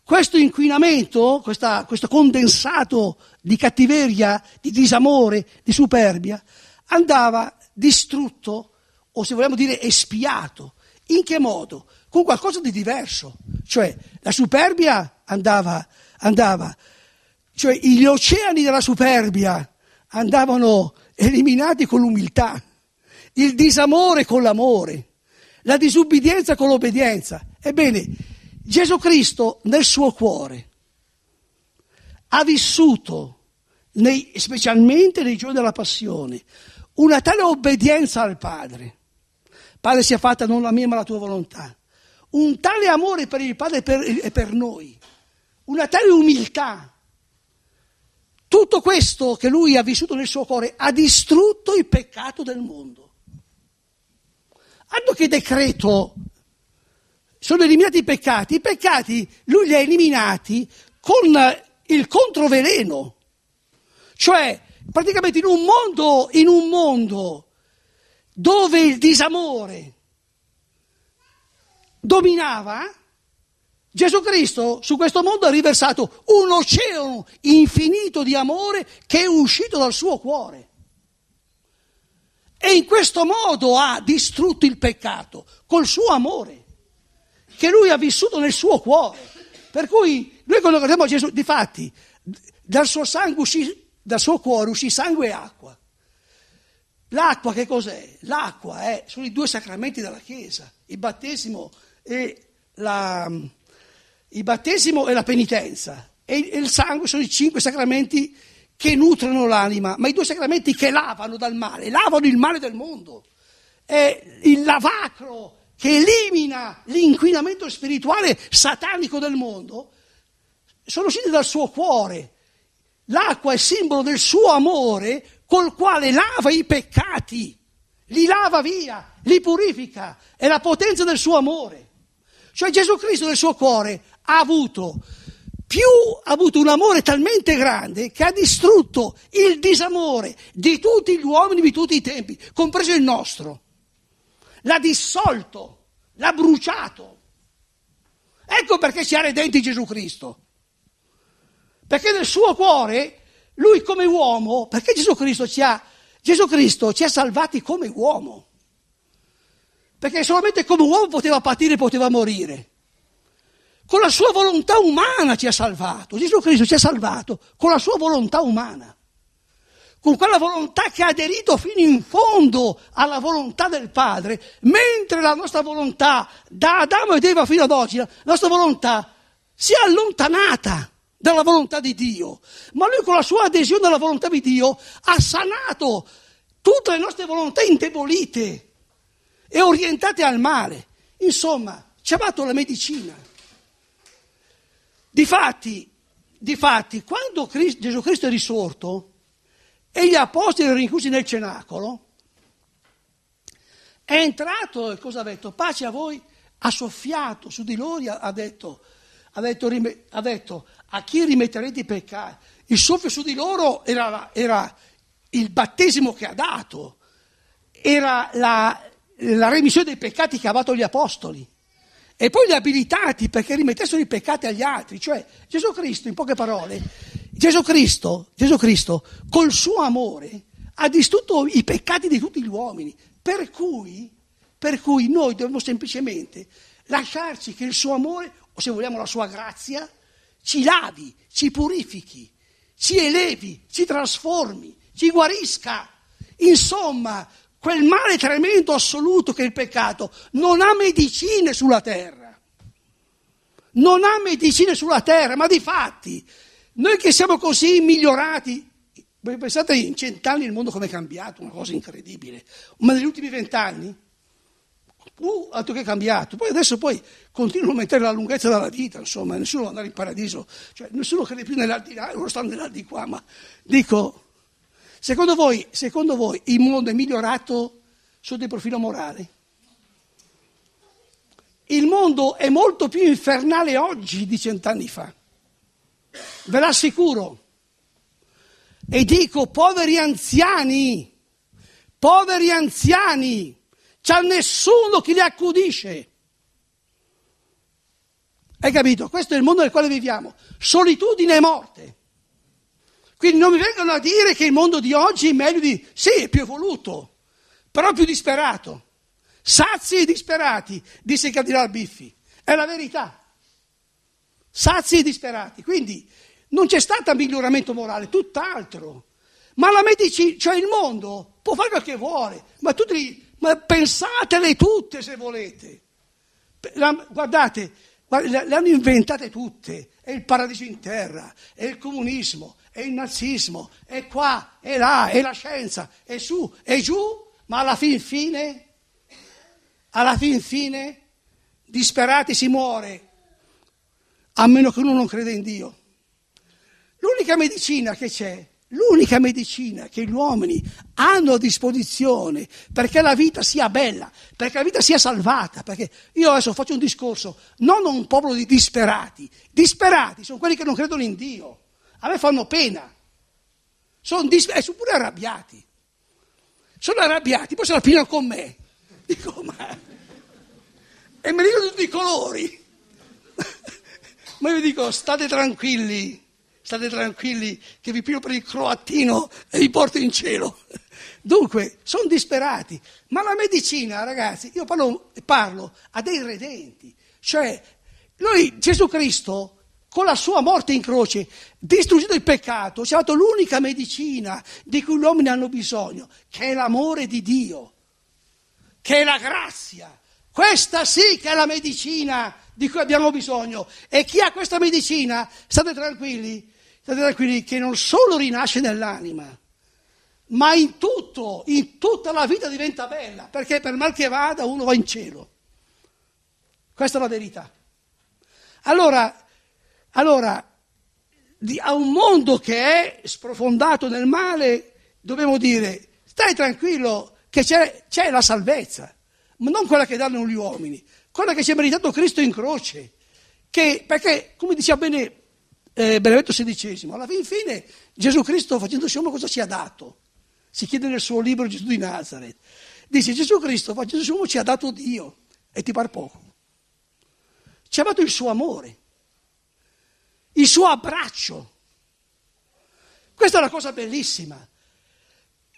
Questo inquinamento, questa, questo condensato di cattiveria, di disamore, di superbia, andava distrutto o se vogliamo dire espiato. In che modo? Con qualcosa di diverso. Cioè la superbia andava, andava. Cioè gli oceani della superbia andavano eliminati con l'umiltà, il disamore con l'amore, la disubbidienza con l'obbedienza. Ebbene, Gesù Cristo nel suo cuore ha vissuto, nei, specialmente nei giorni della passione, una tale obbedienza al Padre. Padre sia fatta non la mia ma la tua volontà. Un tale amore per il Padre e per, e per noi, una tale umiltà. Tutto questo che lui ha vissuto nel suo cuore ha distrutto il peccato del mondo. Altro che decreto, sono eliminati i peccati. I peccati lui li ha eliminati con il controveleno. Cioè, praticamente in un mondo, in un mondo dove il disamore dominava, Gesù Cristo su questo mondo ha riversato un oceano infinito di amore che è uscito dal suo cuore. E in questo modo ha distrutto il peccato, col suo amore, che lui ha vissuto nel suo cuore. Per cui noi quando guardiamo Gesù, di fatti, dal suo, uscì, dal suo cuore uscì sangue e acqua. L'acqua che cos'è? L'acqua è, sono i due sacramenti della Chiesa, il battesimo e la il battesimo e la penitenza e il sangue sono i cinque sacramenti che nutrono l'anima, ma i due sacramenti che lavano dal male, lavano il male del mondo. È il lavacro che elimina l'inquinamento spirituale satanico del mondo, sono usciti dal suo cuore. L'acqua è simbolo del suo amore col quale lava i peccati, li lava via, li purifica, è la potenza del suo amore. Cioè Gesù Cristo nel suo cuore ha avuto, più, ha avuto un amore talmente grande che ha distrutto il disamore di tutti gli uomini di tutti i tempi, compreso il nostro. L'ha dissolto, l'ha bruciato. Ecco perché si ha redenti Gesù Cristo. Perché nel suo cuore, lui come uomo, perché Gesù Cristo ci ha, Gesù Cristo ci ha salvati come uomo. Perché solamente come uomo poteva patire, poteva morire con la sua volontà umana ci ha salvato. Gesù Cristo ci ha salvato con la sua volontà umana, con quella volontà che ha aderito fino in fondo alla volontà del Padre, mentre la nostra volontà, da Adamo ed Eva fino ad oggi, la nostra volontà si è allontanata dalla volontà di Dio. Ma lui con la sua adesione alla volontà di Dio ha sanato tutte le nostre volontà indebolite e orientate al male. Insomma, ci ha fatto la medicina. Difatti, difatti quando Cristo, Gesù Cristo è risorto e gli apostoli erano rinchiusi nel cenacolo, è entrato e cosa ha detto? Pace a voi, ha soffiato su di loro, ha detto, ha detto, ha detto a chi rimetterete i peccati? Il soffio su di loro era, era il battesimo che ha dato, era la, la remissione dei peccati che ha dato gli apostoli e poi li abilitati perché rimettessero i peccati agli altri, cioè Gesù Cristo, in poche parole, Gesù Cristo, Gesù Cristo col suo amore ha distrutto i peccati di tutti gli uomini, per cui, per cui noi dobbiamo semplicemente lasciarci che il suo amore, o se vogliamo la sua grazia, ci lavi, ci purifichi, ci elevi, ci trasformi, ci guarisca. Insomma, quel male tremendo assoluto che è il peccato, non ha medicine sulla terra. Non ha medicine sulla terra, ma di fatti, noi che siamo così migliorati, pensate in cent'anni il mondo come è cambiato, una cosa incredibile, ma negli ultimi vent'anni, uh, altro che è cambiato, poi adesso poi continuano a mettere la lunghezza della vita, insomma, nessuno va andare in paradiso, cioè nessuno crede più nell'aldilà, loro stanno nell'aldilà di ma dico Secondo voi, secondo voi il mondo è migliorato sotto il profilo morale? Il mondo è molto più infernale oggi di cent'anni fa, ve l'assicuro. E dico, poveri anziani, poveri anziani, c'è nessuno che li accudisce. Hai capito? Questo è il mondo nel quale viviamo. Solitudine e morte. Quindi non mi vengono a dire che il mondo di oggi è meglio di... Sì, è più evoluto, però più disperato. Sazi e disperati, disse il cardinale Biffi. È la verità. Sazi e disperati. Quindi non c'è stato miglioramento morale, tutt'altro. Ma la medicina, cioè il mondo, può fare quel che vuole, ma, tutti, ma pensatele tutte se volete. La, guardate, le hanno inventate tutte, è il paradiso in terra, è il comunismo, è il nazismo, è qua, è là, è la scienza, è su, è giù, ma alla fin fine, alla fin fine, disperati si muore, a meno che uno non crede in Dio. L'unica medicina che c'è, l'unica medicina che gli uomini hanno a disposizione perché la vita sia bella, perché la vita sia salvata, perché io adesso faccio un discorso non a un popolo di disperati, disperati sono quelli che non credono in Dio. A me fanno pena. Sono, dis- eh, sono pure arrabbiati. Sono arrabbiati, poi se la fino con me. Dico, ma... E mi dicono tutti i colori. ma io dico, state tranquilli, state tranquilli che vi piglio per il croattino e vi porto in cielo. Dunque, sono disperati. Ma la medicina, ragazzi, io parlo, parlo a dei redenti. Cioè, noi, Gesù Cristo con la sua morte in croce, distruggendo il peccato, ci ha dato l'unica medicina di cui gli uomini hanno bisogno, che è l'amore di Dio, che è la grazia. Questa sì che è la medicina di cui abbiamo bisogno. E chi ha questa medicina, state tranquilli, state tranquilli che non solo rinasce nell'anima, ma in tutto, in tutta la vita diventa bella, perché per mal che vada uno va in cielo. Questa è la verità. Allora, allora, di, a un mondo che è sprofondato nel male, dobbiamo dire, stai tranquillo che c'è, c'è la salvezza, ma non quella che danno gli uomini, quella che ci ha meritato Cristo in croce. Che, perché, come diceva bene eh, Benedetto XVI, alla fin fine Gesù Cristo facendosi uomo cosa ci ha dato? Si chiede nel suo libro Gesù di Nazareth. Dice Gesù Cristo facendosi uomo ci ha dato Dio e ti par poco. Ci ha dato il suo amore il suo abbraccio. Questa è una cosa bellissima.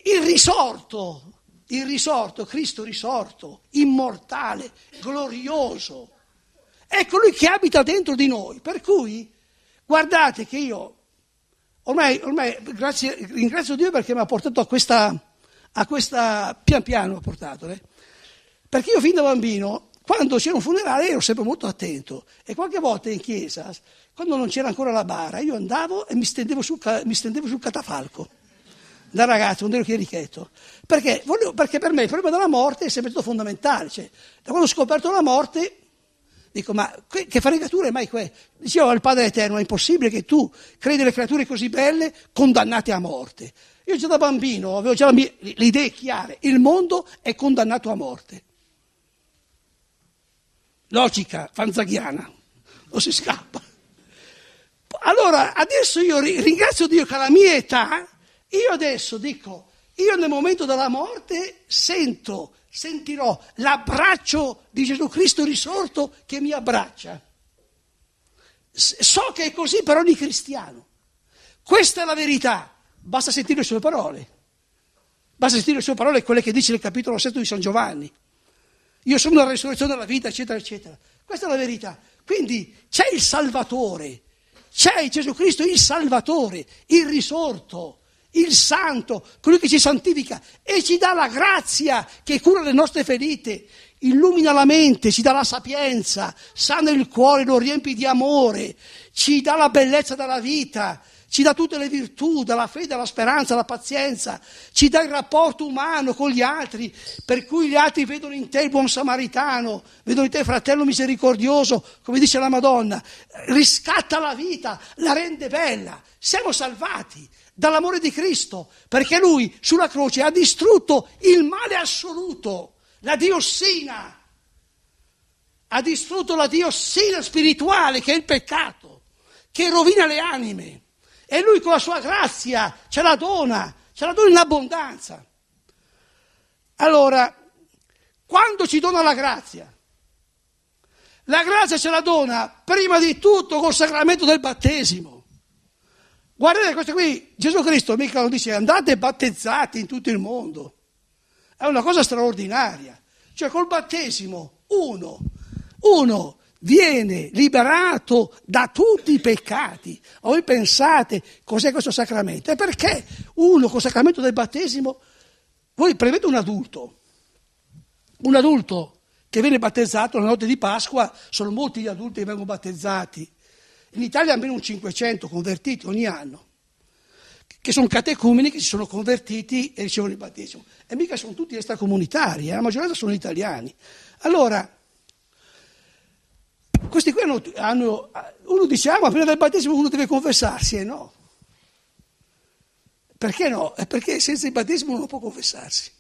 Il risorto, il risorto, Cristo risorto, immortale, glorioso, è colui ecco, che abita dentro di noi. Per cui guardate che io, ormai, ormai grazie, ringrazio Dio perché mi ha portato a questa, a questa pian piano, portato, eh? perché io fin da bambino quando c'era un funerale ero sempre molto attento e qualche volta in chiesa, quando non c'era ancora la bara, io andavo e mi stendevo sul, mi stendevo sul catafalco da ragazzo, quando ero chierichetto, perché, volevo, perché per me il problema della morte è sempre stato fondamentale. Cioè, da quando ho scoperto la morte, dico, ma che, che fregatura è mai questa? Dicevo al Padre Eterno, è impossibile che tu credi alle creature così belle condannate a morte. Io già da bambino avevo già mia, le idee chiare, il mondo è condannato a morte logica, fanzaghiana, non si scappa. Allora, adesso io ringrazio Dio che alla mia età, io adesso dico, io nel momento della morte sento, sentirò l'abbraccio di Gesù Cristo risorto che mi abbraccia. So che è così per ogni cristiano. Questa è la verità. Basta sentire le sue parole. Basta sentire le sue parole, quelle che dice nel capitolo 7 di San Giovanni io sono la risurrezione della vita, eccetera, eccetera. Questa è la verità. Quindi c'è il Salvatore, c'è Gesù Cristo il Salvatore, il risorto, il Santo, colui che ci santifica e ci dà la grazia che cura le nostre ferite, illumina la mente, ci dà la sapienza, sana il cuore, lo riempi di amore, ci dà la bellezza della vita ci dà tutte le virtù, dalla fede alla speranza, alla pazienza, ci dà il rapporto umano con gli altri, per cui gli altri vedono in te il buon samaritano, vedono in te il fratello misericordioso, come dice la Madonna, riscatta la vita, la rende bella. Siamo salvati dall'amore di Cristo, perché lui sulla croce ha distrutto il male assoluto, la diossina, ha distrutto la diossina spirituale che è il peccato, che rovina le anime. E lui con la sua grazia ce la dona, ce la dona in abbondanza. Allora, quando ci dona la grazia? La grazia ce la dona prima di tutto col sacramento del battesimo. Guardate questo qui, Gesù Cristo mica non dice andate battezzati in tutto il mondo. È una cosa straordinaria. Cioè col battesimo, uno, uno viene liberato da tutti i peccati. A voi pensate cos'è questo sacramento? E perché uno con il sacramento del battesimo, voi prevedete un adulto, un adulto che viene battezzato la notte di Pasqua, sono molti gli adulti che vengono battezzati. In Italia almeno un 500 convertiti ogni anno, che sono catecumeni che si sono convertiti e ricevono il battesimo. E mica sono tutti extracomunitari, eh? la maggioranza sono italiani. Allora, questi qui hanno, hanno uno diciamo prima del battesimo uno deve confessarsi e no. Perché no? È perché senza il battesimo uno non può confessarsi.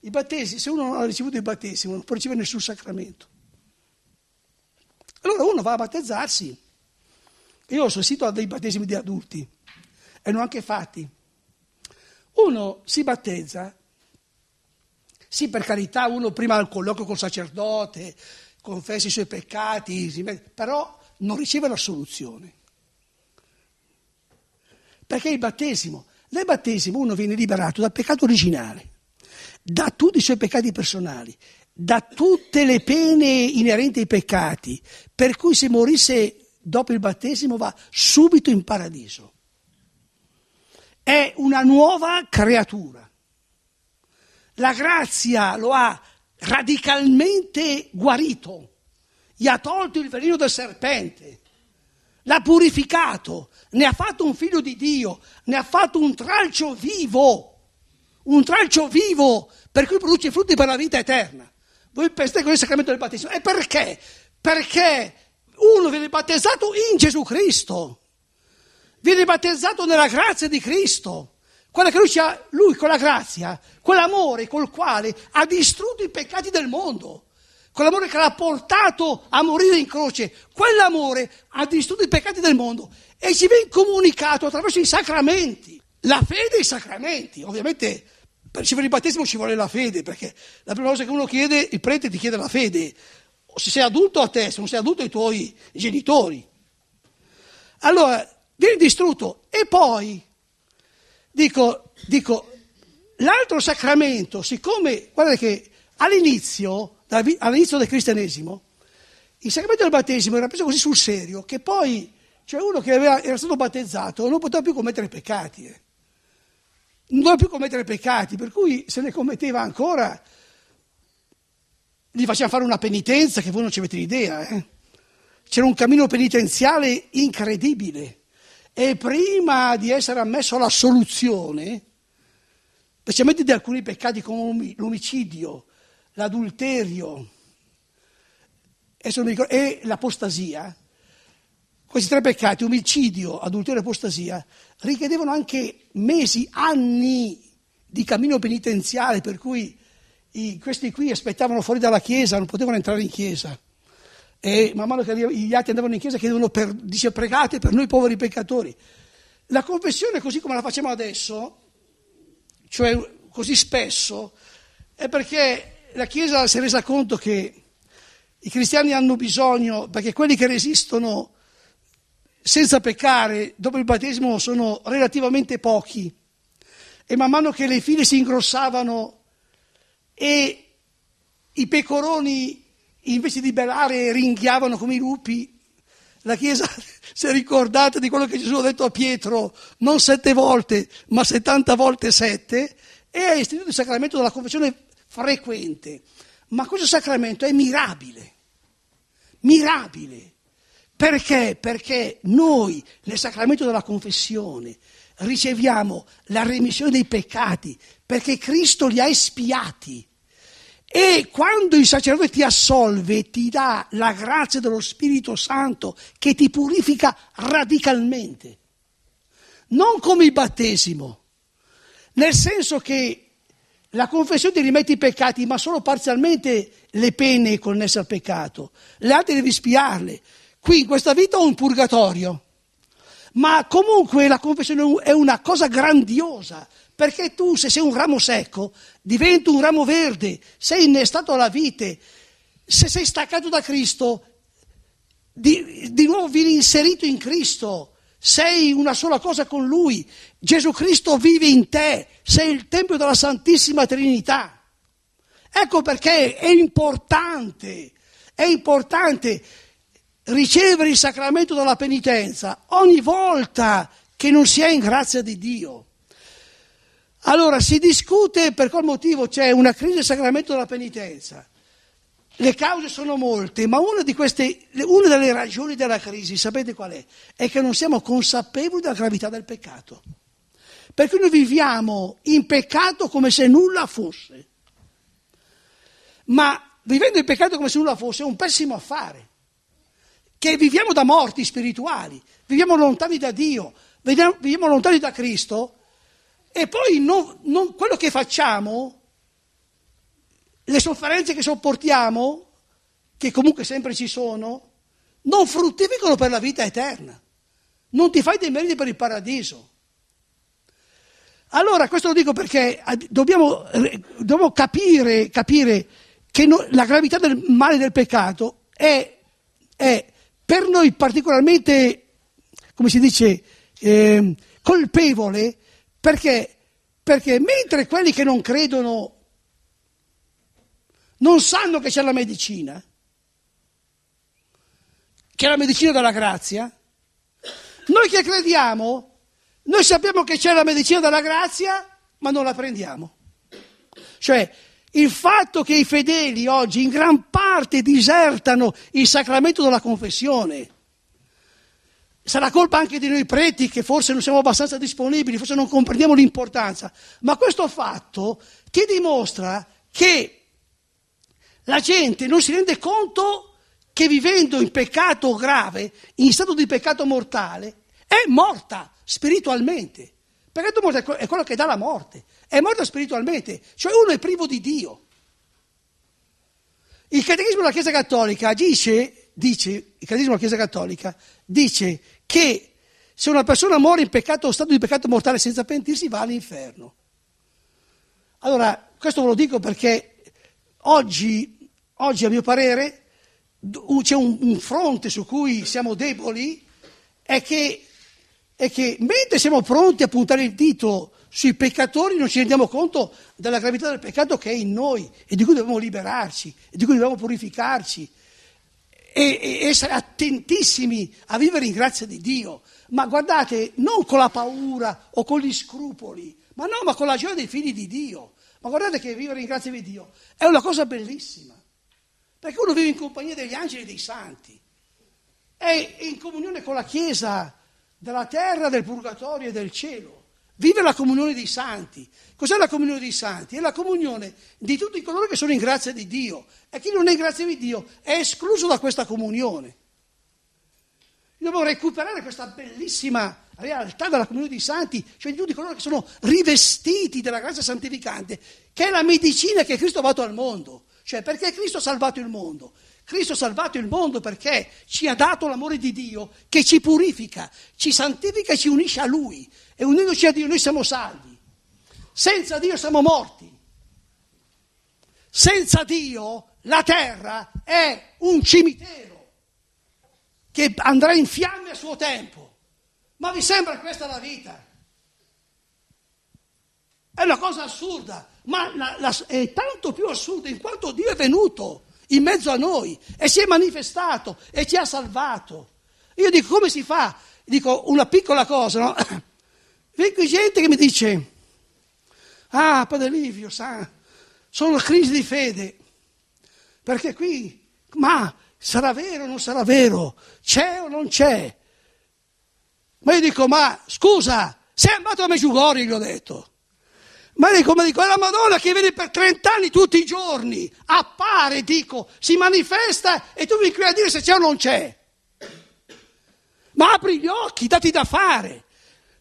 I battesimi, se uno non ha ricevuto il battesimo non può ricevere nessun sacramento. Allora uno va a battezzarsi. Io ho assistito a dei battesimi di adulti, e ne ho anche fatti. Uno si battezza, sì per carità, uno prima al colloquio col sacerdote, confessa i suoi peccati, però non riceve la soluzione. Perché il battesimo, nel battesimo uno viene liberato dal peccato originale, da tutti i suoi peccati personali, da tutte le pene inerenti ai peccati, per cui se morisse dopo il battesimo va subito in paradiso. È una nuova creatura. La grazia lo ha radicalmente guarito, gli ha tolto il veleno del serpente, l'ha purificato, ne ha fatto un figlio di Dio, ne ha fatto un tralcio vivo, un tralcio vivo per cui produce frutti per la vita eterna. Voi pensate con il sacramento del battesimo. E perché? Perché uno viene battezzato in Gesù Cristo, viene battezzato nella grazia di Cristo quella che lui, ha, lui con la grazia, quell'amore col quale ha distrutto i peccati del mondo, quell'amore che l'ha portato a morire in croce, quell'amore ha distrutto i peccati del mondo e ci viene comunicato attraverso i sacramenti, la fede e i sacramenti. Ovviamente per ricevere il battesimo ci vuole la fede, perché la prima cosa che uno chiede, il prete ti chiede la fede, o se sei adulto a te, se non sei adulto ai tuoi genitori. Allora, viene distrutto e poi Dico, dico l'altro sacramento, siccome, guardate che all'inizio, all'inizio del cristianesimo, il sacramento del battesimo era preso così sul serio che poi c'è uno che aveva, era stato battezzato non poteva più commettere peccati. Eh. Non doveva più commettere peccati, per cui se ne commetteva ancora gli faceva fare una penitenza che voi non ci avete idea. Eh. C'era un cammino penitenziale incredibile e prima di essere ammesso all'assoluzione, specialmente di alcuni peccati come l'omicidio, l'adulterio e l'apostasia, questi tre peccati, omicidio, adulterio e apostasia, richiedevano anche mesi, anni di cammino penitenziale, per cui i, questi qui aspettavano fuori dalla chiesa, non potevano entrare in chiesa e man mano che gli altri andavano in chiesa chiedevano, per, dice pregate per noi poveri peccatori. La confessione così come la facciamo adesso, cioè così spesso, è perché la Chiesa si è resa conto che i cristiani hanno bisogno, perché quelli che resistono senza peccare dopo il battesimo sono relativamente pochi e man mano che le file si ingrossavano e i pecoroni invece di belare ringhiavano come i lupi. La Chiesa si è ricordata di quello che Gesù ha detto a Pietro, non sette volte, ma settanta volte sette, e ha istituito il sacramento della confessione frequente. Ma questo sacramento è mirabile, mirabile. Perché? Perché noi nel sacramento della confessione riceviamo la remissione dei peccati, perché Cristo li ha espiati e quando il sacerdote ti assolve, ti dà la grazia dello Spirito Santo che ti purifica radicalmente. Non come il battesimo, nel senso che la confessione ti rimette i peccati, ma solo parzialmente le pene connesse al peccato. Le altre devi spiarle. Qui in questa vita ho un purgatorio. Ma comunque la confessione è una cosa grandiosa perché tu, se sei un ramo secco, diventi un ramo verde, sei innestato alla vite. Se sei staccato da Cristo, di, di nuovo vieni inserito in Cristo. Sei una sola cosa con Lui. Gesù Cristo vive in te. Sei il Tempio della Santissima Trinità. Ecco perché è importante, è importante ricevere il sacramento della penitenza ogni volta che non si è in grazia di Dio. Allora si discute per qual motivo c'è una crisi del sacramento della penitenza. Le cause sono molte, ma una, queste, una delle ragioni della crisi, sapete qual è? È che non siamo consapevoli della gravità del peccato. Perché noi viviamo in peccato come se nulla fosse. Ma vivendo in peccato come se nulla fosse è un pessimo affare. Che viviamo da morti spirituali, viviamo lontani da Dio, viviamo lontani da Cristo e poi non, non, quello che facciamo, le sofferenze che sopportiamo, che comunque sempre ci sono, non fruttificano per la vita eterna. Non ti fai dei meriti per il paradiso. Allora, questo lo dico perché dobbiamo, eh, dobbiamo capire, capire, che no, la gravità del male del peccato è, è per noi particolarmente, come si dice, eh, colpevole perché? Perché mentre quelli che non credono non sanno che c'è la medicina, che è la medicina della grazia, noi che crediamo, noi sappiamo che c'è la medicina della grazia, ma non la prendiamo. Cioè, il fatto che i fedeli oggi in gran parte disertano il sacramento della confessione, Sarà colpa anche di noi preti che forse non siamo abbastanza disponibili, forse non comprendiamo l'importanza, ma questo fatto ti dimostra che la gente non si rende conto che vivendo in peccato grave, in stato di peccato mortale, è morta spiritualmente. Peccato mortale è quello che dà la morte, è morta spiritualmente, cioè uno è privo di Dio. Il catechismo della Chiesa Cattolica dice dice, il Catechismo della Chiesa Cattolica dice che se una persona muore in peccato o stato di peccato mortale senza pentirsi va all'inferno. Allora, questo ve lo dico perché oggi, oggi a mio parere, c'è un, un, fronte su cui siamo deboli, è che, è che mentre siamo pronti a puntare il dito sui peccatori non ci rendiamo conto della gravità del peccato che è in noi e di cui dobbiamo liberarci e di cui dobbiamo purificarci e, essere attentissimi a vivere in grazia di Dio, ma guardate, non con la paura o con gli scrupoli, ma no, ma con la gioia dei figli di Dio. Ma guardate che vivere in grazia di Dio è una cosa bellissima, perché uno vive in compagnia degli angeli e dei santi, è in comunione con la Chiesa della terra, del purgatorio e del cielo. Vive la comunione dei santi. Cos'è la comunione dei santi? È la comunione di tutti coloro che sono in grazia di Dio. E chi non è in grazia di Dio è escluso da questa comunione. Dobbiamo recuperare questa bellissima realtà della comunione dei santi, cioè di tutti coloro che sono rivestiti della grazia santificante, che è la medicina che Cristo ha dato al mondo. Cioè perché Cristo ha salvato il mondo? Cristo ha salvato il mondo perché ci ha dato l'amore di Dio che ci purifica, ci santifica e ci unisce a Lui. E unendoci a Dio noi siamo salvi. Senza Dio siamo morti. Senza Dio la terra è un cimitero che andrà in fiamme a suo tempo. Ma vi sembra questa la vita? È una cosa assurda, ma la, la, è tanto più assurda in quanto Dio è venuto in mezzo a noi e si è manifestato e ci ha salvato. Io dico come si fa? Dico una piccola cosa, no? Vengo gente che mi dice, ah, Padre Livio, sa, sono crisi di fede, perché qui, ma sarà vero o non sarà vero, c'è o non c'è? Ma io dico, ma scusa, sei andato a Meggiugori, gli ho detto. Ma dico, ma dico, è la Madonna che viene per 30 anni tutti i giorni, appare, dico, si manifesta e tu mi qui a dire se c'è o non c'è. Ma apri gli occhi, dati da fare.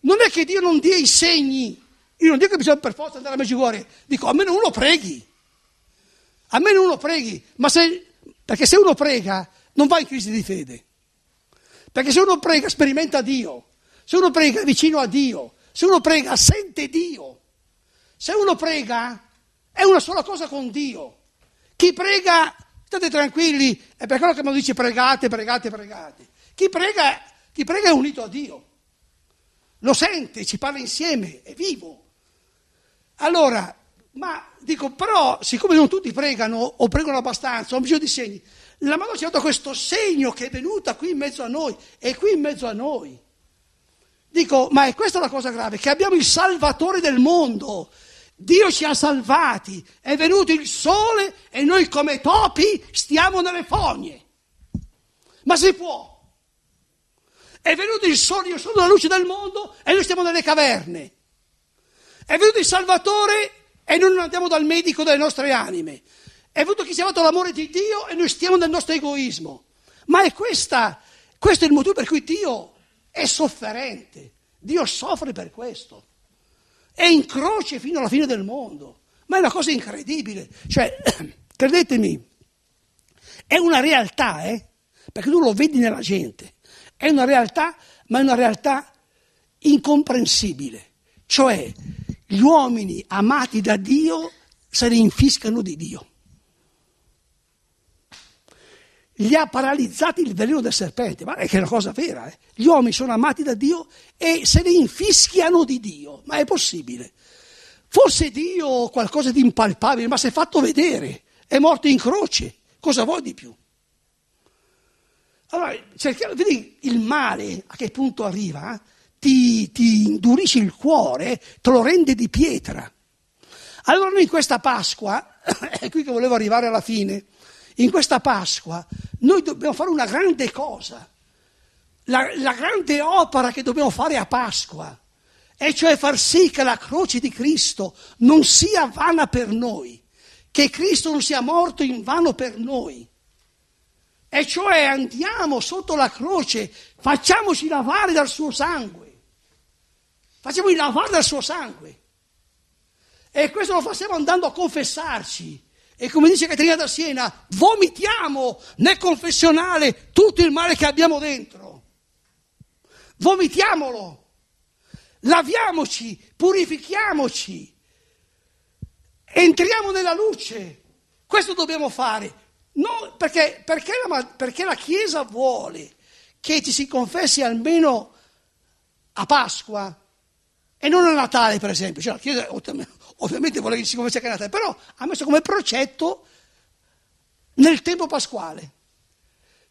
Non è che Dio non dia i segni. Io non dico che bisogna per forza andare a Meggiugorie, dico almeno uno preghi. Almeno uno preghi, ma se, perché se uno prega non va in crisi di fede. Perché se uno prega sperimenta Dio, se uno prega è vicino a Dio, se uno prega sente Dio, se uno prega è una sola cosa con Dio. Chi prega, state tranquilli, è per quello che mi dice pregate, pregate, pregate. Chi prega, chi prega è unito a Dio lo sente, ci parla insieme, è vivo. Allora, ma dico, però, siccome non tutti pregano o pregano abbastanza, ho bisogno di segni, la mano ci ha dato questo segno che è venuta qui in mezzo a noi, è qui in mezzo a noi. Dico, ma è questa la cosa grave, che abbiamo il Salvatore del mondo. Dio ci ha salvati, è venuto il sole e noi come topi stiamo nelle fogne. Ma si può? È venuto il sole, io sono la luce del mondo e noi stiamo nelle caverne. È venuto il Salvatore e noi non andiamo dal medico delle nostre anime. È venuto chi si è amato l'amore di Dio e noi stiamo nel nostro egoismo. Ma è questa, questo è il motivo per cui Dio è sofferente. Dio soffre per questo. È in croce fino alla fine del mondo. Ma è una cosa incredibile. Cioè, credetemi, è una realtà, eh? Perché tu lo vedi nella gente. È una realtà, ma è una realtà incomprensibile. Cioè, gli uomini amati da Dio se ne infiscano di Dio. Gli ha paralizzati il veleno del serpente, ma è che è una cosa vera. Eh? Gli uomini sono amati da Dio e se ne infischiano di Dio, ma è possibile. Forse Dio qualcosa di impalpabile, ma si è fatto vedere, è morto in croce, cosa vuoi di più? Allora, cerchiamo, vedi il male a che punto arriva, ti, ti indurisce il cuore, te lo rende di pietra. Allora noi in questa Pasqua, è qui che volevo arrivare alla fine, in questa Pasqua noi dobbiamo fare una grande cosa, la, la grande opera che dobbiamo fare a Pasqua, e cioè far sì che la croce di Cristo non sia vana per noi, che Cristo non sia morto in vano per noi. E cioè andiamo sotto la croce, facciamoci lavare dal suo sangue. Facciamoci lavare dal suo sangue. E questo lo facciamo andando a confessarci. E come dice Caterina da Siena, vomitiamo nel confessionale tutto il male che abbiamo dentro. Vomitiamolo. Laviamoci, purifichiamoci. Entriamo nella luce. Questo dobbiamo fare. Non, perché, perché, la, perché la Chiesa vuole che ci si confessi almeno a Pasqua e non a Natale, per esempio. Cioè, la Chiesa ovviamente vuole che ci si confessi anche a Natale, però ha messo come progetto nel tempo pasquale.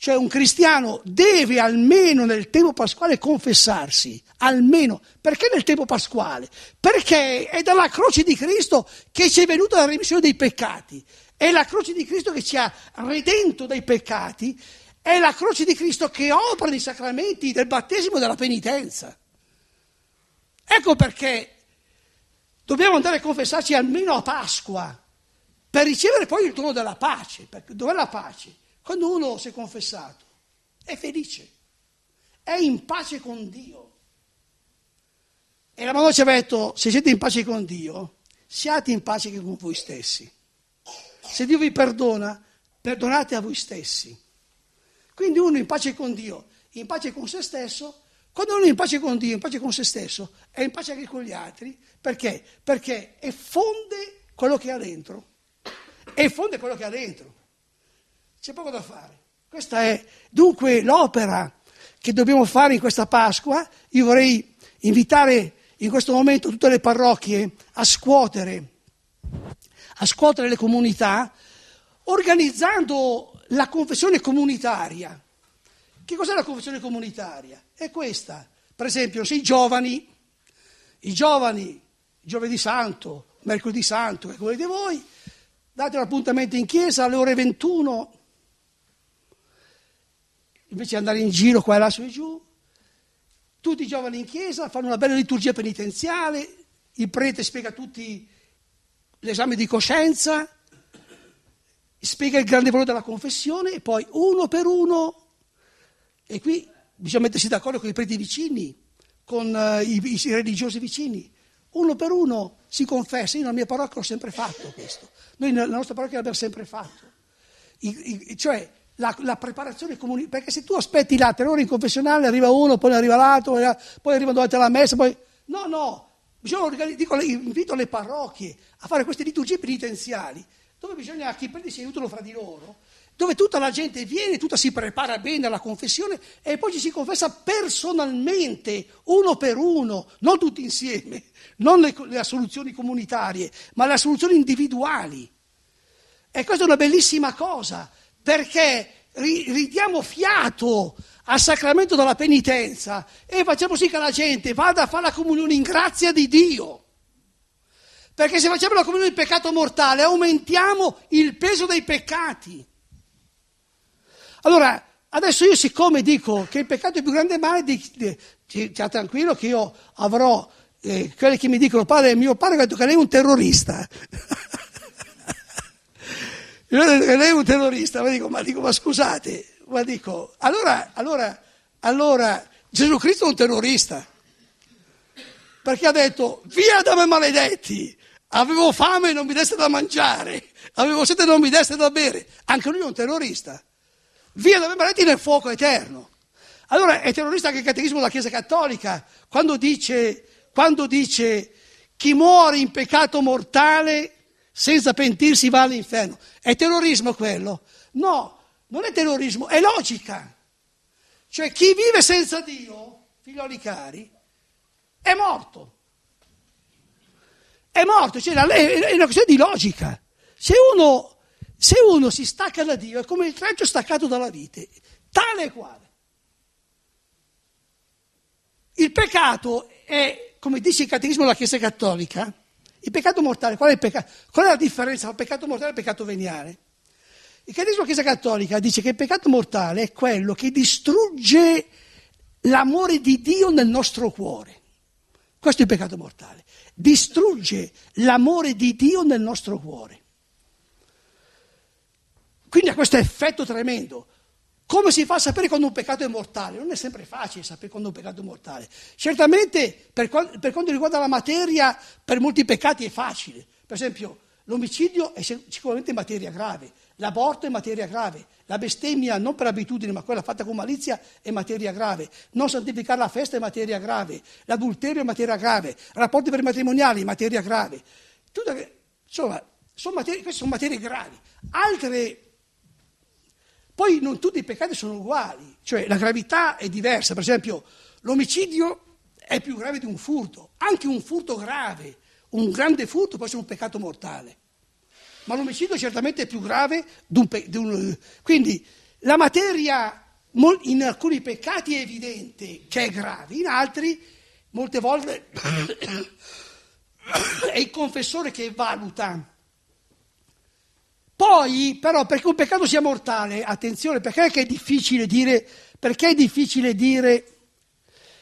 Cioè un cristiano deve almeno nel tempo pasquale confessarsi, almeno. Perché nel tempo pasquale? Perché è dalla croce di Cristo che ci è venuta la remissione dei peccati. È la croce di Cristo che ci ha redento dai peccati, è la croce di Cristo che opera nei sacramenti del battesimo e della penitenza. Ecco perché dobbiamo andare a confessarci almeno a Pasqua per ricevere poi il dono della pace. Perché dov'è la pace? Quando uno si è confessato è felice, è in pace con Dio. E la Madonna ci ha detto, se siete in pace con Dio, siate in pace anche con voi stessi. Se Dio vi perdona, perdonate a voi stessi. Quindi uno in pace con Dio, in pace con se stesso, quando uno è in pace con Dio, in pace con se stesso, è in pace anche con gli altri, perché? Perché effonde quello che ha dentro. Effonde quello che ha dentro. C'è poco da fare. Questa è dunque l'opera che dobbiamo fare in questa Pasqua. Io vorrei invitare in questo momento tutte le parrocchie a scuotere a scuotere le comunità organizzando la confessione comunitaria. Che cos'è la confessione comunitaria? È questa. Per esempio, se i giovani, i giovani, giovedì santo, mercoledì santo, che volete voi, date un appuntamento in chiesa alle ore 21, invece di andare in giro qua e là su e giù, tutti i giovani in chiesa fanno una bella liturgia penitenziale, il prete spiega a tutti l'esame di coscienza, spiega il grande valore della confessione e poi uno per uno, e qui bisogna mettersi d'accordo con i preti vicini, con eh, i, i, religiosi vicini, uno per uno si confessa, io nella mia parrocchia l'ho sempre fatto questo, noi nella nostra parrocchia l'abbiamo sempre fatto, I, i, cioè la, la preparazione comunitaria, perché se tu aspetti là tre ore in confessionale arriva uno, poi ne arriva l'altro, eh, poi arriva durante la messa, poi... No, no, Bisogna organizzare, invito le parrocchie a fare queste liturgie penitenziali, dove bisogna che i preti si aiutano fra di loro, dove tutta la gente viene, tutta si prepara bene alla confessione e poi ci si confessa personalmente, uno per uno, non tutti insieme, non le, le assoluzioni comunitarie, ma le assoluzioni individuali. E questa è una bellissima cosa, perché ridiamo fiato al sacramento della penitenza e facciamo sì che la gente vada a fare la comunione in grazia di Dio. Perché se facciamo la comunione in peccato mortale aumentiamo il peso dei peccati. Allora, adesso io siccome dico che il peccato è più grande male, già tranquillo che io avrò eh, quelli che mi dicono, padre, mio padre ha detto che lei è un terrorista. Io ho detto che lei è un terrorista, ma dico, ma, dico, ma scusate, ma dico, allora, allora, allora Gesù Cristo è un terrorista, perché ha detto, via da me maledetti, avevo fame e non mi deste da mangiare, avevo sete e non mi deste da bere, anche lui è un terrorista, via da me maledetti nel fuoco eterno. Allora è terrorista anche il catechismo della Chiesa Cattolica, quando dice, quando dice chi muore in peccato mortale senza pentirsi va all'inferno. È terrorismo quello? No, non è terrorismo, è logica. Cioè chi vive senza Dio, figlioli cari, è morto. È morto, cioè, è una questione di logica. Se uno, se uno si stacca da Dio è come il traccio staccato dalla vite, tale e quale. Il peccato è, come dice il catechismo della Chiesa Cattolica, il peccato mortale, qual è, peccato? qual è la differenza tra peccato mortale e peccato veniale? Il catechismo della Chiesa Cattolica dice che il peccato mortale è quello che distrugge l'amore di Dio nel nostro cuore. Questo è il peccato mortale. Distrugge l'amore di Dio nel nostro cuore. Quindi ha questo effetto tremendo. Come si fa a sapere quando un peccato è mortale? Non è sempre facile sapere quando un peccato è mortale. Certamente per, per quanto riguarda la materia, per molti peccati è facile. Per esempio l'omicidio è sicuramente materia grave L'aborto è materia grave, la bestemmia non per abitudine ma quella fatta con malizia è materia grave, non santificare la festa è materia grave, l'adulterio è materia grave, rapporti prematrimoniali è materia grave. Tutte, insomma, sono materie, queste sono materie gravi. Altre, poi non tutti i peccati sono uguali, cioè la gravità è diversa, per esempio l'omicidio è più grave di un furto, anche un furto grave, un grande furto può essere un peccato mortale ma l'omicidio certamente è più grave di un, pe- di un, Quindi la materia in alcuni peccati è evidente che è grave, in altri molte volte è il confessore che valuta. Poi, però, perché un peccato sia mortale, attenzione, perché è difficile dire, perché è difficile dire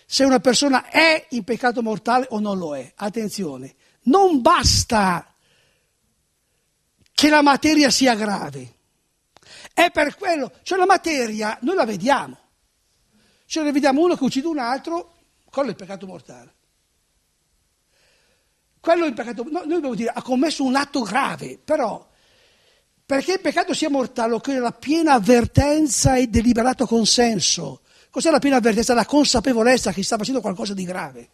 se una persona è in peccato mortale o non lo è? Attenzione, non basta che la materia sia grave. È per quello, cioè la materia noi la vediamo. Cioè ne vediamo uno che uccide un altro quello è il peccato mortale. Quello è il peccato, no, noi dobbiamo dire ha commesso un atto grave, però perché il peccato sia mortale occorre la piena avvertenza e deliberato consenso. Cos'è la piena avvertenza? La consapevolezza che sta facendo qualcosa di grave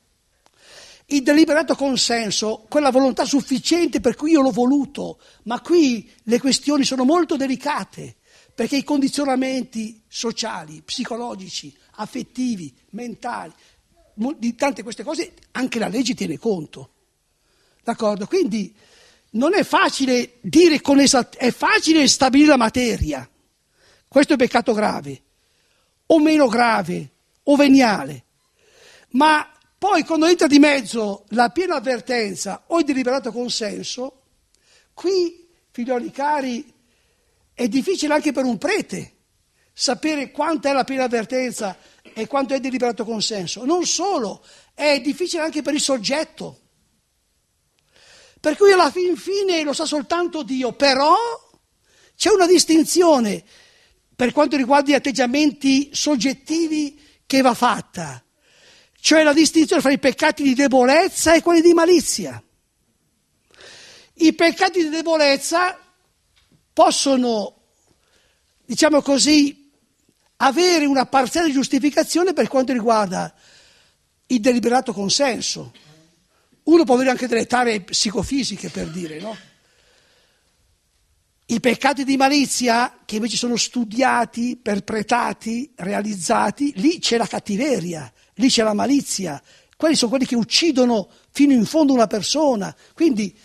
il deliberato consenso, quella volontà sufficiente per cui io l'ho voluto, ma qui le questioni sono molto delicate perché i condizionamenti sociali, psicologici, affettivi, mentali, di tante queste cose anche la legge tiene conto. D'accordo? Quindi non è facile dire con esattezza, è facile stabilire la materia. Questo è peccato grave, o meno grave, o veniale. Ma poi quando entra di mezzo la piena avvertenza o il deliberato consenso, qui, figlioli cari, è difficile anche per un prete sapere quanta è la piena avvertenza e quanto è il deliberato consenso. Non solo, è difficile anche per il soggetto. Per cui alla fin fine lo sa soltanto Dio, però c'è una distinzione per quanto riguarda gli atteggiamenti soggettivi che va fatta cioè la distinzione fra i peccati di debolezza e quelli di malizia. I peccati di debolezza possono, diciamo così, avere una parziale giustificazione per quanto riguarda il deliberato consenso. Uno può avere anche delle tare psicofisiche, per dire, no? I peccati di malizia, che invece sono studiati, perpetrati, realizzati, lì c'è la cattiveria, lì c'è la malizia. Quelli sono quelli che uccidono fino in fondo una persona. Quindi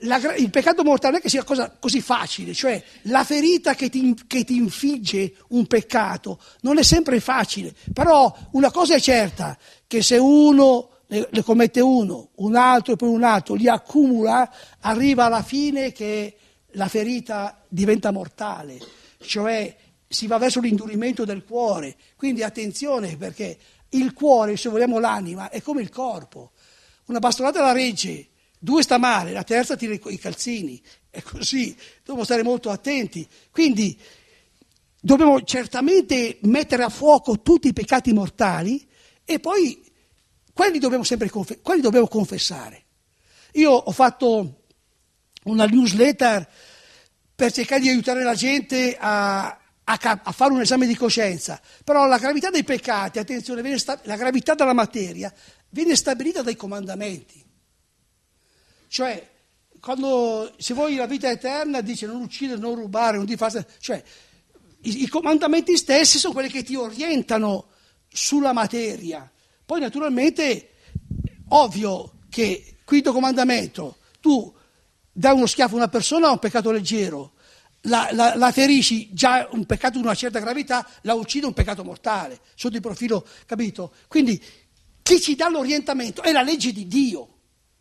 la, il peccato mortale è che sia cosa così facile, cioè la ferita che ti, che ti infligge un peccato non è sempre facile, però una cosa è certa, che se uno ne, ne commette uno, un altro e poi un altro, li accumula, arriva alla fine che la ferita diventa mortale, cioè si va verso l'indurimento del cuore. Quindi attenzione perché il cuore, se vogliamo l'anima, è come il corpo. Una bastonata la regge, due sta male, la terza tira i calzini. È così, dobbiamo stare molto attenti. Quindi dobbiamo certamente mettere a fuoco tutti i peccati mortali e poi quelli dobbiamo sempre conf- quelli dobbiamo confessare. Io ho fatto una newsletter per cercare di aiutare la gente a, a, a, fare un esame di coscienza. Però la gravità dei peccati, attenzione, sta, la gravità della materia viene stabilita dai comandamenti. Cioè, quando, se vuoi la vita eterna, dice non uccidere, non rubare, non difarsi. Cioè, i, i comandamenti stessi sono quelli che ti orientano sulla materia. Poi naturalmente, ovvio che, quinto comandamento, tu dai uno schiaffo a una persona è un peccato leggero, la, la, la, ferisci già un peccato di una certa gravità, la uccide un peccato mortale, sotto il profilo, capito? Quindi chi ci dà l'orientamento è la legge di Dio,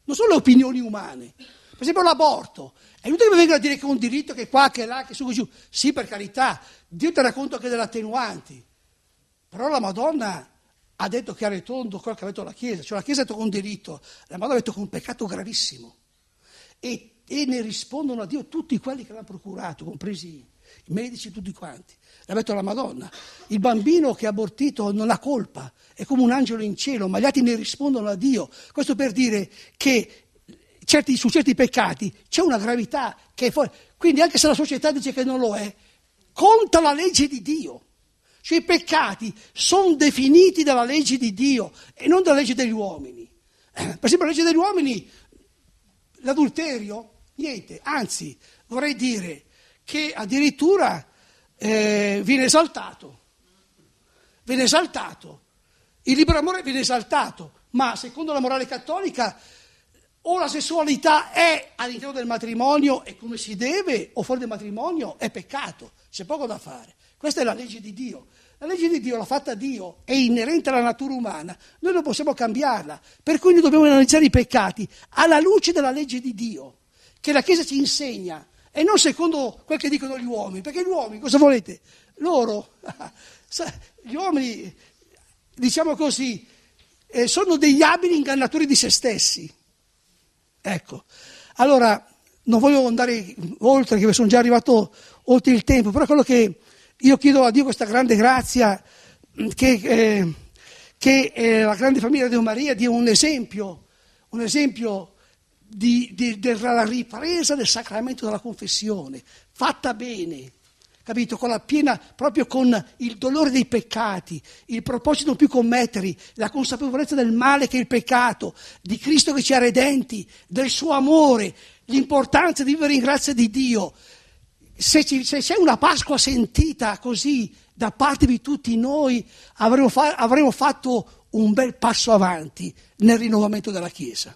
non sono le opinioni umane. Per esempio l'aborto, è inutile che mi vengano a dire che è un diritto che qua, che là, che su, che giù. Sì, per carità, Dio te racconta anche delle attenuanti, però la Madonna ha detto chiaro e tondo quello che ha detto la Chiesa, cioè la Chiesa ha detto con un diritto, la Madonna ha detto con un peccato gravissimo. E e ne rispondono a Dio tutti quelli che l'hanno procurato, compresi i medici, tutti quanti. L'ha detto la Madonna. Il bambino che ha abortito non ha colpa, è come un angelo in cielo, ma gli altri ne rispondono a Dio. Questo per dire che certi, su certi peccati c'è una gravità che è fuori. Quindi anche se la società dice che non lo è, conta la legge di Dio. Cioè i peccati sono definiti dalla legge di Dio e non dalla legge degli uomini. Eh, per esempio la legge degli uomini, l'adulterio, Niente, anzi vorrei dire che addirittura eh, viene esaltato, viene esaltato, il libero amore viene esaltato, ma secondo la morale cattolica o la sessualità è all'interno del matrimonio e come si deve, o fuori del matrimonio è peccato, c'è poco da fare. Questa è la legge di Dio. La legge di Dio l'ha fatta Dio, è inerente alla natura umana, noi non possiamo cambiarla, per cui noi dobbiamo analizzare i peccati alla luce della legge di Dio che la Chiesa ci insegna e non secondo quel che dicono gli uomini, perché gli uomini cosa volete? Loro, gli uomini, diciamo così, eh, sono degli abili ingannatori di se stessi. Ecco, allora non voglio andare oltre, che sono già arrivato oltre il tempo, però quello che io chiedo a Dio questa grande grazia, mm, che, eh, che eh, la grande famiglia di Maria dia un esempio, un esempio di, di, della ripresa del sacramento della confessione, fatta bene, capito? Con la piena, proprio con il dolore dei peccati, il proposito non più commetterli, la consapevolezza del male che è il peccato, di Cristo che ci ha redenti, del suo amore, l'importanza di vivere in grazia di Dio. Se, ci, se c'è una Pasqua sentita così da parte di tutti noi, avremo, fa, avremo fatto un bel passo avanti nel rinnovamento della Chiesa.